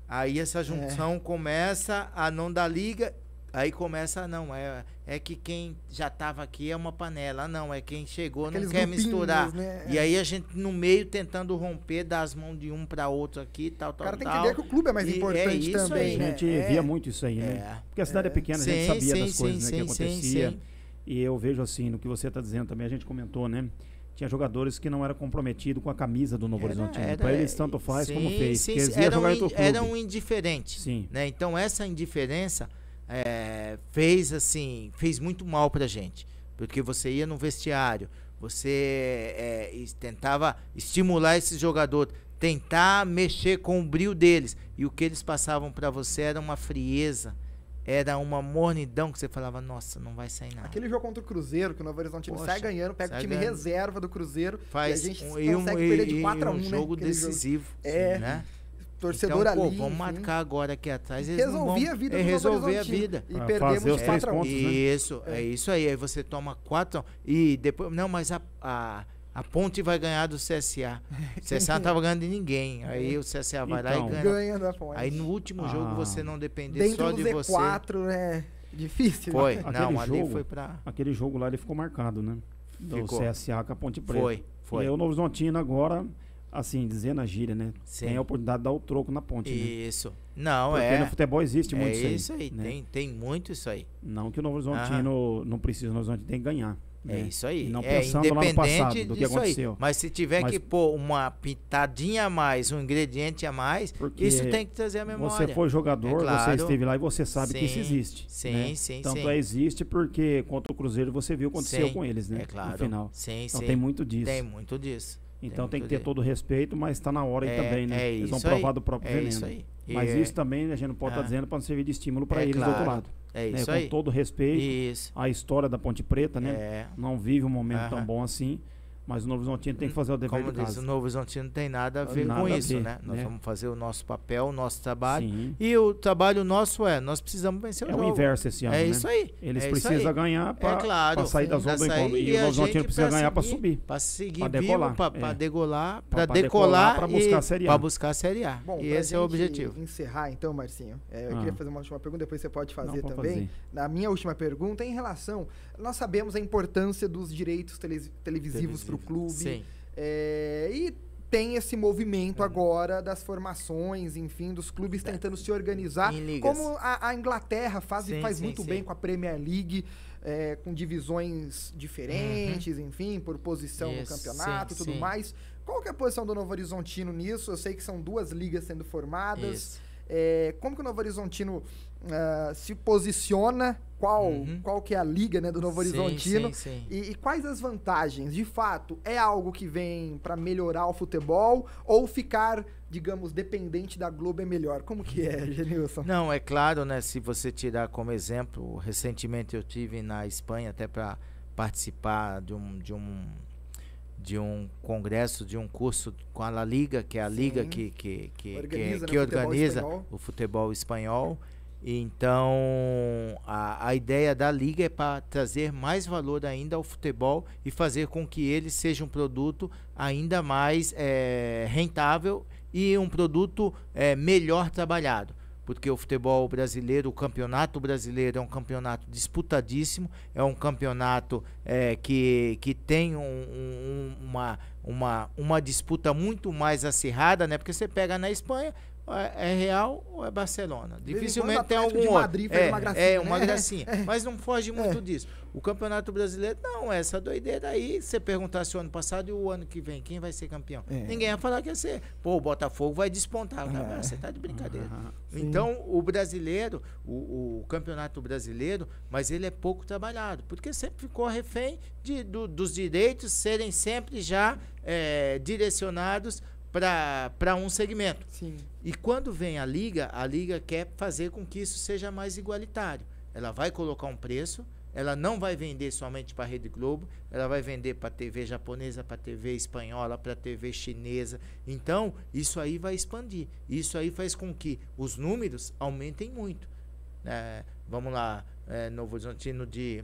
Aí essa é. junção é. começa a não dar liga, aí começa a ah, não. É, é que quem já estava aqui é uma panela, ah, não, é quem chegou, Aqueles não quer misturar. Né? E aí a gente no meio tentando romper, dar as mãos de um para outro aqui, tal, tal, tal. O cara tal, tem que ver que o clube é mais e importante é também. Aí, né? a gente é. via muito isso aí, né? É. Porque a cidade é, é. pequena, sim, a gente sabia sim, das coisas sim, né, que acontecia. E eu vejo assim, no que você está dizendo também, a gente comentou, né? tinha jogadores que não era comprometido com a camisa do Novo Horizonte Para eles tanto faz sim, como fez. Sim, eles eram, in, eram indiferentes. Sim. Né? Então essa indiferença é, fez assim, fez muito mal para a gente. Porque você ia no vestiário, você é, tentava estimular esse jogador, tentar mexer com o brilho deles. E o que eles passavam para você era uma frieza era uma mornidão que você falava, nossa, não vai sair nada. Aquele jogo contra o Cruzeiro, que o Novo Horizonte Poxa, sai ganhando, pega sai o time ganhando. reserva do Cruzeiro Faz e a gente um, consegue um, perder de 4 a 1, um né? decisivo. Jogo. É. Né? Torcedor então, ali. Pô, vamos marcar agora aqui atrás. Eles resolvi vão, a vida do resolver a vida. É e ah, perdemos os 4 a 1. Né? Isso, né? é. isso aí. Aí você toma 4 e depois. Não, mas a, a a ponte vai ganhar do CSA. O CSA não estava ganhando de ninguém. É. Aí o CSA vai então, lá e então. ganha. ganha da ponte. Aí no último ah. jogo você não depender Dentro só de Z4, você. quatro é né? difícil. Né? Foi, né? não, ali foi para Aquele jogo lá ele ficou marcado, né? Do ficou. CSA com a Ponte Preta. Foi, foi. E o Novo Zontino agora assim, dizendo a gíria, né? Sim. Tem a oportunidade de dar o troco na ponte. Né? Isso. Né? Não, Porque é. Porque no futebol existe muito é isso aí. Isso aí, né? tem, tem muito isso aí. Não que o Novo Zontino ah. não precisa, o Novo Zontino tem que ganhar. É, né? isso aí. E não é, pensando lá no passado, do que aconteceu. Aí. Mas se tiver Mas, que pôr uma pitadinha a mais, um ingrediente a mais, isso tem que trazer a memória. Você foi jogador, é claro. você esteve lá e você sabe sim, que isso existe. Sim, né? sim, Tanto sim. é existe porque contra o Cruzeiro você viu o que aconteceu sim, com eles, né? É claro. No final. Sim, então tem muito disso. Tem muito disso. Então tem, tem que ter todo o respeito, mas está na hora aí é, também, né? É Eles vão provar aí. do próprio é veneno. Isso mas isso também né, a gente não pode estar tá ah. tá dizendo para não servir de estímulo para é eles claro. do outro lado. É né, isso né? aí. Com todo respeito isso. à história da Ponte Preta, né? É. Não vive um momento tão bom assim. Mas o Novo Horizontino tem que fazer o dever Como de disse, casa. o Novo Horizontino tem nada a ver nada com isso, ver, né? Nós né? vamos fazer o nosso papel, o nosso trabalho. Sim. E o trabalho nosso é, nós precisamos vencer o é jogo. É o inverso esse ano, É né? isso aí. Eles é precisam aí. ganhar para é claro, sair da zona do incômodo. E, e o Novo Horizontino precisa ganhar para subir. Para seguir pra decolar, para é. decolar, para decolar para buscar a Série A. Para buscar a Série A. Bom, e esse é o objetivo. encerrar então, Marcinho, é, eu ah. queria fazer uma última pergunta, depois você pode fazer também. na minha última pergunta em relação nós sabemos a importância dos direitos televisivos, televisivos. para o clube. É, e tem esse movimento uhum. agora das formações, enfim, dos clubes tentando se organizar, como a, a, Inglaterra faz sim, e faz sim, muito sim. bem com a Premier League, é, com divisões diferentes, uhum. enfim, por posição Isso, no campeonato e tudo mais. Qual que é a posição do Novo Horizontino nisso? Eu sei que são duas ligas sendo formadas. É, como que o Novo Horizontino uh, se posiciona, qual, uhum. qual que é a liga né, do Novo Horizontino sim, sim, sim. E, e, quais as vantagens. De fato, é algo que vem para melhorar o futebol ou ficar, digamos, dependente da Globo é melhor? Como que é, uhum. Genilson? Não, é claro, né? Se você tirar como exemplo, recentemente eu tive na Espanha até para participar de um, de um de um congresso, de um curso com a La Liga, que é a liga que, que, que organiza, que, né, futebol organiza o futebol espanhol. Então, a, a ideia da liga é para trazer mais valor ainda ao futebol e fazer com que ele seja um produto ainda mais é, rentável e um produto é, melhor trabalhado. Porque o futebol brasileiro, o campeonato brasileiro é um campeonato disputadíssimo, é um campeonato é, que, que tem um, um, uma, uma, uma disputa muito mais acirrada, né? Porque você pega na Espanha, é, é Real ou é Barcelona. Dificilmente tem algum de Madrid, outro. É, uma gracinha, é, uma né? gracinha. É. Mas não foge muito é. disso. O Campeonato Brasileiro, não, essa doideira aí. você perguntasse o ano passado e o ano que vem, quem vai ser campeão? É. Ninguém ia falar que ia ser. Pô, o Botafogo vai despontar. é? você tá de brincadeira. Ah, ah, então, o brasileiro, o, o, Campeonato Brasileiro, mas ele é pouco trabalhado, porque sempre ficou refém de, do, dos direitos serem sempre já eh, direcionados para um segmento. Sim. E quando vem a liga, a liga quer fazer com que isso seja mais igualitário. Ela vai colocar um preço, ela não vai vender somente para a Rede Globo, ela vai vender para a TV japonesa, para a TV espanhola, para a TV chinesa. Então, isso aí vai expandir. Isso aí faz com que os números aumentem muito. É, vamos lá, é, Novo Horizontino de,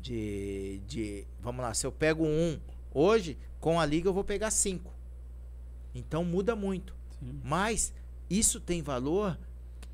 de, de. Vamos lá, se eu pego um hoje, com a liga eu vou pegar cinco. Então muda muito. Sim. Mas isso tem valor,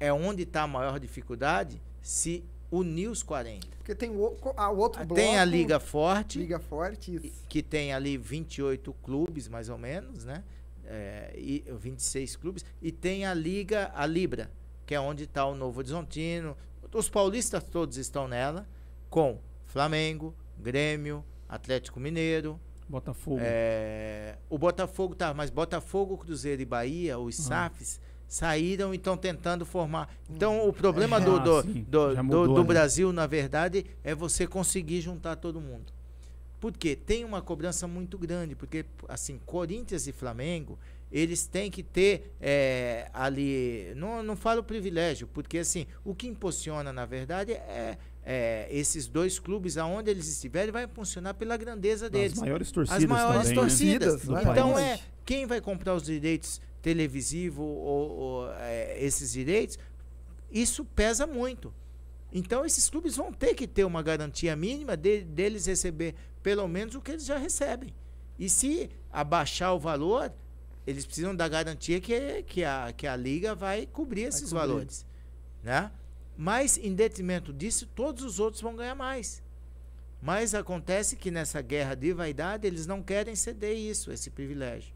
é onde está a maior dificuldade, se unir os 40. Porque tem o, ah, o outro bloco. Tem a Liga Forte. Liga Forte, isso. Que tem ali 28 clubes, mais ou menos, né? É, e 26 clubes. E tem a Liga, a Libra, que é onde está o Novo Horizontino. Os paulistas todos estão nela, com Flamengo, Grêmio, Atlético Mineiro, Botafogo. É, o Botafogo tá, mas Botafogo, Cruzeiro e Bahia, os uhum. SAFs, saíram e estão tentando formar. Então, o problema do, ah, do, do, do, do né? Brasil, na verdade, é você conseguir juntar todo mundo. Porque tem uma cobrança muito grande, porque, assim, Corinthians e Flamengo, eles têm que ter é, ali. Não, não falo privilégio, porque, assim, o que impulsiona, na verdade, é, é, esses dois clubes, aonde eles estiverem, vai funcionar pela grandeza deles. As maiores torcidas. As maiores também, né? torcidas. Então é quem vai comprar os direitos televisivos ou, ou é, esses direitos, isso pesa muito. Então esses clubes vão ter que ter uma garantia mínima de, deles receber pelo menos o que eles já recebem. E se abaixar o valor, eles precisam da garantia que, que, a, que a liga vai cobrir vai esses cobrir. valores. Né? Mas, em detrimento disso, todos os outros vão ganhar mais. Mas acontece que nessa guerra de vaidade, eles não querem ceder isso, esse privilégio.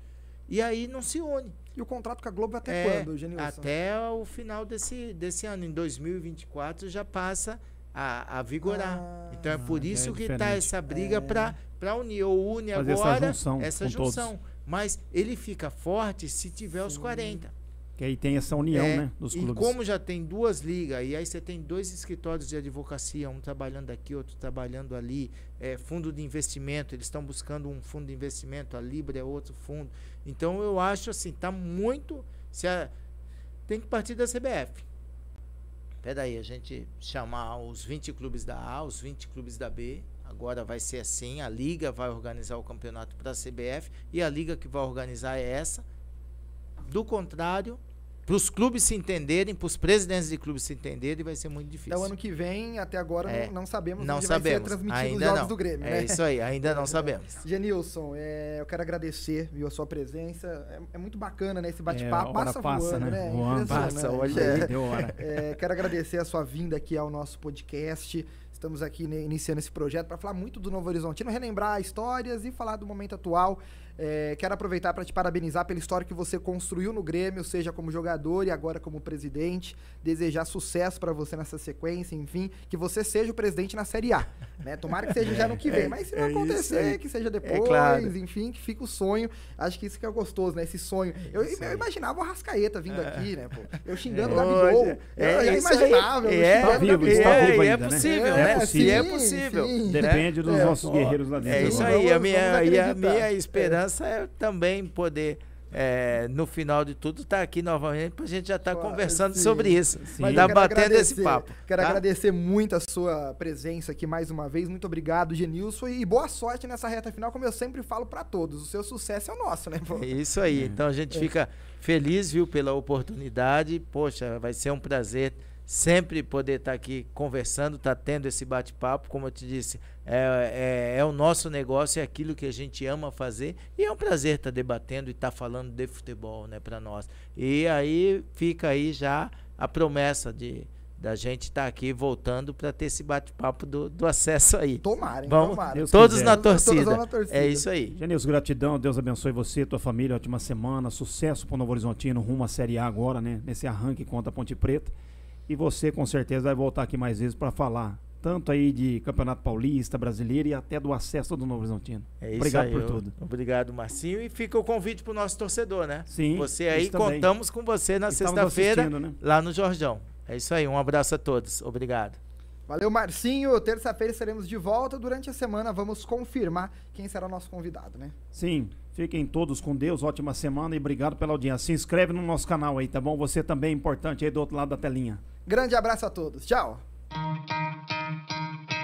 E aí não se une. E o contrato com a Globo é até é, quando, Eugênio? Até o final desse, desse ano. Em 2024 já passa a, a vigorar. Ah, então é por ah, isso é que está essa briga é. para unir. Ou une Fazer agora essa junção. Essa junção. Mas ele fica forte se tiver Sim. os 40. Que aí tem essa união, é, né? Dos clubes. E como já tem duas ligas, e aí você tem dois escritórios de advocacia, um trabalhando aqui, outro trabalhando ali, é, fundo de investimento, eles estão buscando um fundo de investimento, a Libra é outro fundo. Então eu acho assim, tá muito. Se a, tem que partir da CBF. Peraí, a gente chamar os 20 clubes da A, os 20 clubes da B, Agora vai ser assim: a liga vai organizar o campeonato para a CBF e a liga que vai organizar é essa. Do contrário, para os clubes se entenderem, para os presidentes de clubes se entenderem, vai ser muito então, difícil. Então, ano que vem, até agora, é, não, não, sabemos não onde sabemos. vai ser transmitido ainda os jogos não. do Grêmio. É né? isso aí, ainda não sabemos. Genilson, é, eu quero agradecer viu, a sua presença. É, é muito bacana né, esse bate-papo. É, passa, passa voando, né? né? Voando, passa, hoje é, deu hora. É, quero agradecer a sua vinda aqui ao nosso podcast. Estamos aqui iniciando esse projeto para falar muito do Novo Horizontino, relembrar histórias e falar do momento atual. É, quero aproveitar para te parabenizar pela história que você construiu no Grêmio, seja como jogador e agora como presidente. Desejar sucesso para você nessa sequência, enfim, que você seja o presidente na Série A. Né? Tomara que seja já no que vem, é, mas se é não é acontecer, que seja é depois, é claro. enfim, que fique o sonho. Acho que isso que é gostoso, né? Esse sonho. Eu, eu imaginava o Rascaeta vindo aqui, né? Pô? Eu xingando o Gabigol. É, eu já É, tá vivo, está vivo ainda, né? é possível, né? É possível. Sim, é possível. Depende dos nossos guerreiros lá dentro. É isso aí, a minha, a minha esperança esperança é também poder é, no final de tudo estar tá aqui novamente para a gente já estar tá conversando sim. sobre isso. Tá estar batendo esse papo. Quero tá? agradecer muito a sua presença aqui mais uma vez. Muito obrigado, Genilson. E boa sorte nessa reta final, como eu sempre falo para todos. O seu sucesso é o nosso, né? Pô? É isso aí. É. Então a gente é. fica feliz, viu, pela oportunidade. Poxa, vai ser um prazer sempre poder estar tá aqui conversando, estar tá tendo esse bate-papo. Como eu te disse, é, é, é, o nosso negócio, é aquilo que a gente ama fazer. E é um prazer estar tá debatendo e estar tá falando de futebol, né, para nós. E aí fica aí já a promessa de da gente estar tá aqui voltando para ter esse bate-papo do, do, acesso aí. Tomara, hein? Vamos, tomara. Deus todos na torcida. na torcida. É isso aí. Genilson, gratidão. Deus abençoe você, tua família. Ótima semana. Sucesso para o Novo Horizontino, rumo à Série A agora, né? Nesse arranque contra a Ponte Preta. E você, com certeza, vai voltar aqui mais vezes para falar tanto aí de Campeonato Paulista, Brasileiro e até do acesso do Novo Horizontino. É isso Obrigado aí, por eu, tudo. Obrigado, Marcinho. E fica o convite para o nosso torcedor, né? Sim. Você aí, contamos com você na sexta-feira, né? lá no Jorjão. É isso aí, um abraço a todos. Obrigado. Valeu, Marcinho. Terça-feira estaremos de volta. Durante a semana vamos confirmar quem será o nosso convidado, né? Sim. Fiquem todos com Deus. Ótima semana e obrigado pela audiência. Se inscreve no nosso canal aí, tá bom? Você também é importante aí do outro lado da telinha. Grande abraço a todos. Tchau. Thank you.